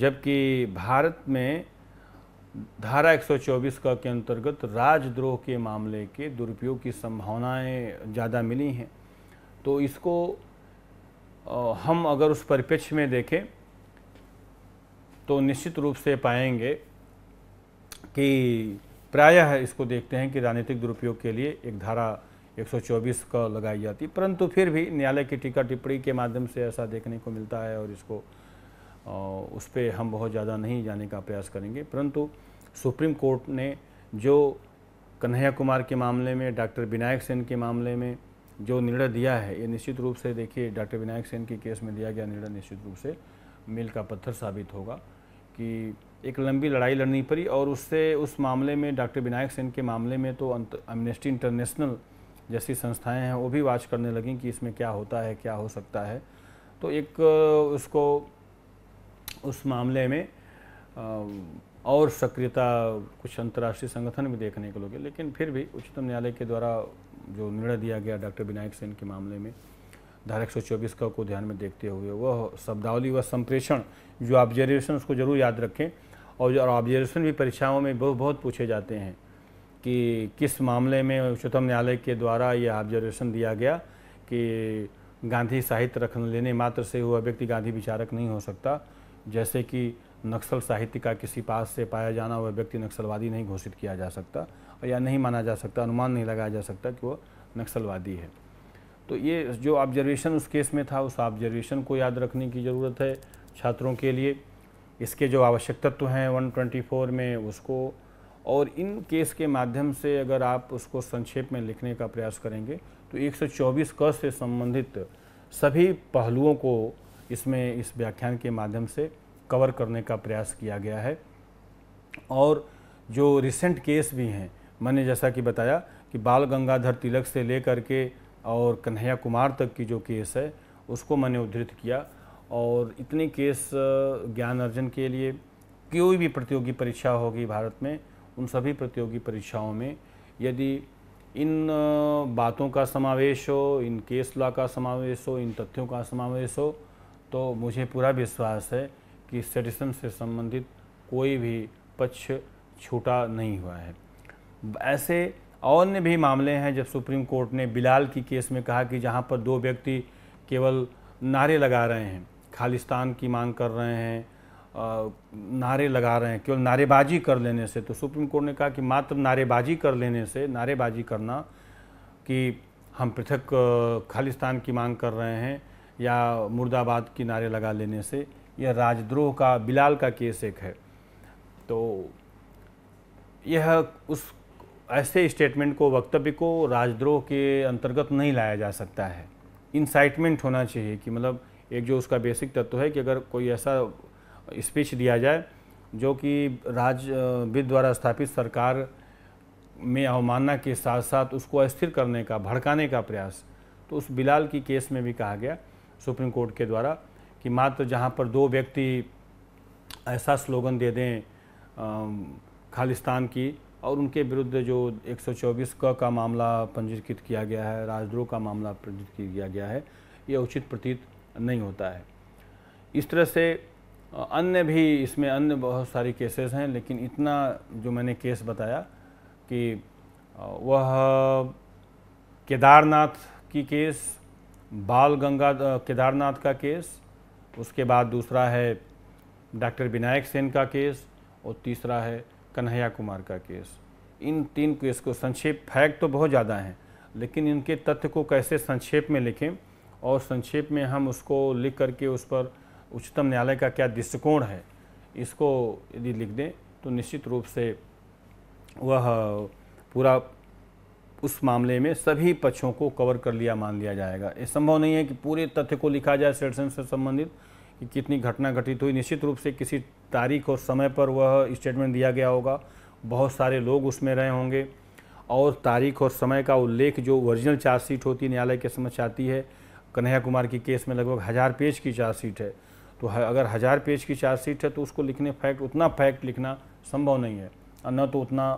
जबकि भारत में धारा 124 का के अंतर्गत राजद्रोह के मामले के दुरुपयोग की संभावनाएं ज़्यादा मिली हैं तो इसको हम अगर उस परिप्रेक्ष्य में देखें तो निश्चित रूप से पाएंगे कि प्रायः इसको देखते हैं कि राजनीतिक दुरुपयोग के लिए एक धारा 124 का लगाई जाती परंतु फिर भी न्यायालय की टीका टिप्पणी के माध्यम से ऐसा देखने को मिलता है और इसको उस पर हम बहुत ज़्यादा नहीं जाने का प्रयास करेंगे परंतु सुप्रीम कोर्ट ने जो कन्हैया कुमार के मामले में डॉक्टर विनायक सेन के मामले में जो निर्णय दिया है ये निश्चित रूप से देखिए डॉक्टर विनायक सेन के केस में दिया गया निर्णय निश्चित रूप से मील का पत्थर साबित होगा कि एक लंबी लड़ाई लड़नी पड़ी और उससे उस मामले में डॉक्टर विनायक सेन के मामले में तो एमनेस्टी इंटरनेशनल जैसी संस्थाएं हैं वो भी वाच करने लगें कि इसमें क्या होता है क्या हो सकता है तो एक उसको उस मामले में और सक्रियता कुछ अंतर्राष्ट्रीय संगठन भी देखने को लगे लेकिन फिर भी उच्चतम न्यायालय के द्वारा जो निर्णय दिया गया डॉक्टर विनायक सेन के मामले में धारा एक का को ध्यान में देखते हुए वह शब्दावली व संप्रेषण जो ऑब्जर्वेशन उसको ज़रूर याद रखें और ऑब्जर्वेशन भी परीक्षाओं में बहुत बहुत पूछे जाते हैं कि किस मामले में उच्चतम न्यायालय के द्वारा यह ऑब्जर्वेशन दिया गया कि गांधी साहित्य रख लेने मात्र से हुआ व्यक्ति गांधी विचारक नहीं हो सकता जैसे कि नक्सल साहित्य का किसी पास से पाया जाना हुआ व्यक्ति नक्सलवादी नहीं घोषित किया जा सकता या नहीं माना जा सकता अनुमान नहीं लगाया जा सकता कि वो नक्सलवादी है तो ये जो ऑब्जर्वेशन उस केस में था उस ऑब्जर्वेशन को याद रखने की ज़रूरत है छात्रों के लिए इसके जो आवश्यक तत्व हैं वन में उसको और इन केस के माध्यम से अगर आप उसको संक्षेप में लिखने का प्रयास करेंगे तो 124 सौ से संबंधित सभी पहलुओं को इसमें इस व्याख्यान के माध्यम से कवर करने का प्रयास किया गया है और जो रिसेंट केस भी हैं मैंने जैसा कि बताया कि बाल गंगाधर तिलक से लेकर के और कन्हैया कुमार तक की जो केस है उसको मैंने उद्धृत किया और इतने केस ज्ञान अर्जन के लिए कोई भी प्रतियोगी परीक्षा होगी भारत में उन सभी प्रतियोगी परीक्षाओं में यदि इन बातों का समावेश हो इन केस लॉ का समावेश हो इन तथ्यों का समावेश हो तो मुझे पूरा विश्वास है कि सेडिसन से संबंधित कोई भी पक्ष छूटा नहीं हुआ है ऐसे अन्य भी मामले हैं जब सुप्रीम कोर्ट ने बिलाल की केस में कहा कि जहां पर दो व्यक्ति केवल नारे लगा रहे हैं खालिस्तान की मांग कर रहे हैं नारे लगा रहे हैं केवल नारेबाजी कर लेने से तो सुप्रीम कोर्ट ने कहा कि मात्र नारेबाजी कर लेने से नारेबाजी करना कि हम पृथक खालिस्तान की मांग कर रहे हैं या मुर्दाबाद की नारे लगा लेने से यह राजद्रोह का बिलाल का केस एक है तो यह उस ऐसे स्टेटमेंट को वक्तव्य को राजद्रोह के अंतर्गत नहीं लाया जा सकता है इंसाइटमेंट होना चाहिए कि मतलब एक जो उसका बेसिक तत्व है कि अगर कोई ऐसा स्पीच दिया जाए जो कि राजविद द्वारा स्थापित सरकार में अवमानना के साथ साथ उसको अस्थिर करने का भड़काने का प्रयास तो उस बिलाल की केस में भी कहा गया सुप्रीम कोर्ट के द्वारा कि मात्र जहाँ पर दो व्यक्ति ऐसा स्लोगन दे दें खालिस्तान की और उनके विरुद्ध जो 124 का का मामला पंजीकृत किया गया है राजद्रोह का मामला पंजीकृत किया गया है ये उचित प्रतीत नहीं होता है इस तरह से अन्य भी इसमें अन्य बहुत सारी केसेस हैं लेकिन इतना जो मैंने केस बताया कि वह केदारनाथ की केस बाल गंगा केदारनाथ का केस उसके बाद दूसरा है डॉक्टर विनायक सेन का केस और तीसरा है कन्हैया कुमार का केस इन तीन केस को संक्षेप फैक्ट तो बहुत ज़्यादा हैं लेकिन इनके तथ्य को कैसे संक्षेप में लिखें और संक्षेप में हम उसको लिख करके उस पर उच्चतम न्यायालय का क्या दृष्टिकोण है इसको यदि लिख दें तो निश्चित रूप से वह पूरा उस मामले में सभी पक्षों को कवर कर लिया मान लिया जाएगा ये संभव नहीं है कि पूरे तथ्य को लिखा जाए सेक्शन से संबंधित कि कितनी घटना घटित हुई निश्चित रूप से किसी तारीख और समय पर वह स्टेटमेंट दिया गया होगा बहुत सारे लोग उसमें रहे होंगे और तारीख और समय का उल्लेख जो ओरिजिनल चार्जशीट होती है न्यायालय के समक्ष आती है कन्हैया कुमार की केस में लगभग हज़ार पेज की चार्जशीट है तो अगर हज़ार पेज की चार्जशीट है तो उसको लिखने फैक्ट उतना फैक्ट लिखना संभव नहीं है और न तो उतना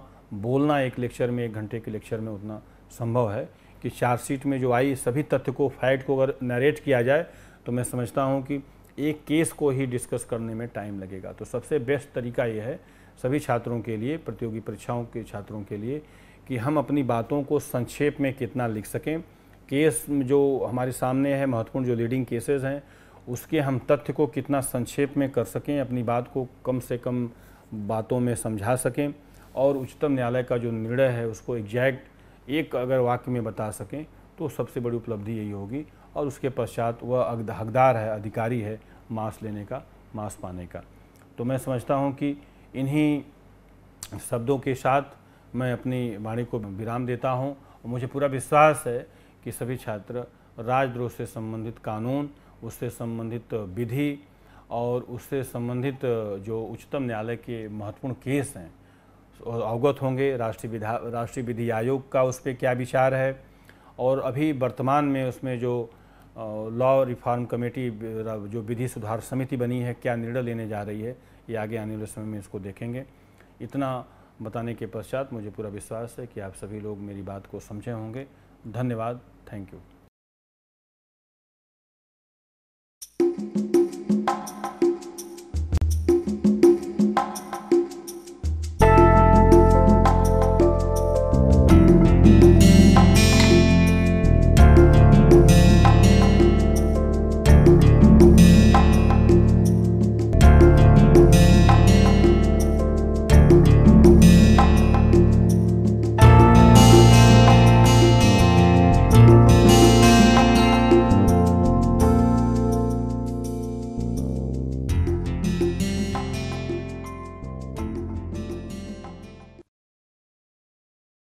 बोलना एक लेक्चर में एक घंटे के लेक्चर में उतना संभव है कि चार्जशीट में जो आई सभी तथ्य को फैक्ट को अगर नरेट किया जाए तो मैं समझता हूँ कि एक केस को ही डिस्कस करने में टाइम लगेगा तो सबसे बेस्ट तरीका यह है सभी छात्रों के लिए प्रतियोगी परीक्षाओं के छात्रों के लिए कि हम अपनी बातों को संक्षेप में कितना लिख सकें केस जो हमारे सामने है महत्वपूर्ण जो लीडिंग केसेस हैं उसके हम तथ्य को कितना संक्षेप में कर सकें अपनी बात को कम से कम बातों में समझा सकें और उच्चतम न्यायालय का जो निर्णय है उसको एग्जैक्ट एक अगर वाक्य में बता सकें तो सबसे बड़ी उपलब्धि यही होगी और उसके पश्चात वह हकदार है अधिकारी है मांस लेने का मांस पाने का तो मैं समझता हूँ कि इन्हीं शब्दों के साथ मैं अपनी वाणी को विराम देता हूँ और मुझे पूरा विश्वास है कि सभी छात्र राजद्रोह से संबंधित कानून उससे संबंधित विधि और उससे संबंधित जो उच्चतम न्यायालय के महत्वपूर्ण केस हैं अवगत होंगे राष्ट्रीय विधा राष्ट्रीय विधि आयोग का उस पर क्या विचार है और अभी वर्तमान में उसमें जो लॉ रिफॉर्म कमेटी जो विधि सुधार समिति बनी है क्या निर्णय लेने जा रही है ये आगे आने वाले समय में इसको देखेंगे इतना बताने के पश्चात मुझे पूरा विश्वास है कि आप सभी लोग मेरी बात को समझे होंगे धन्यवाद थैंक यू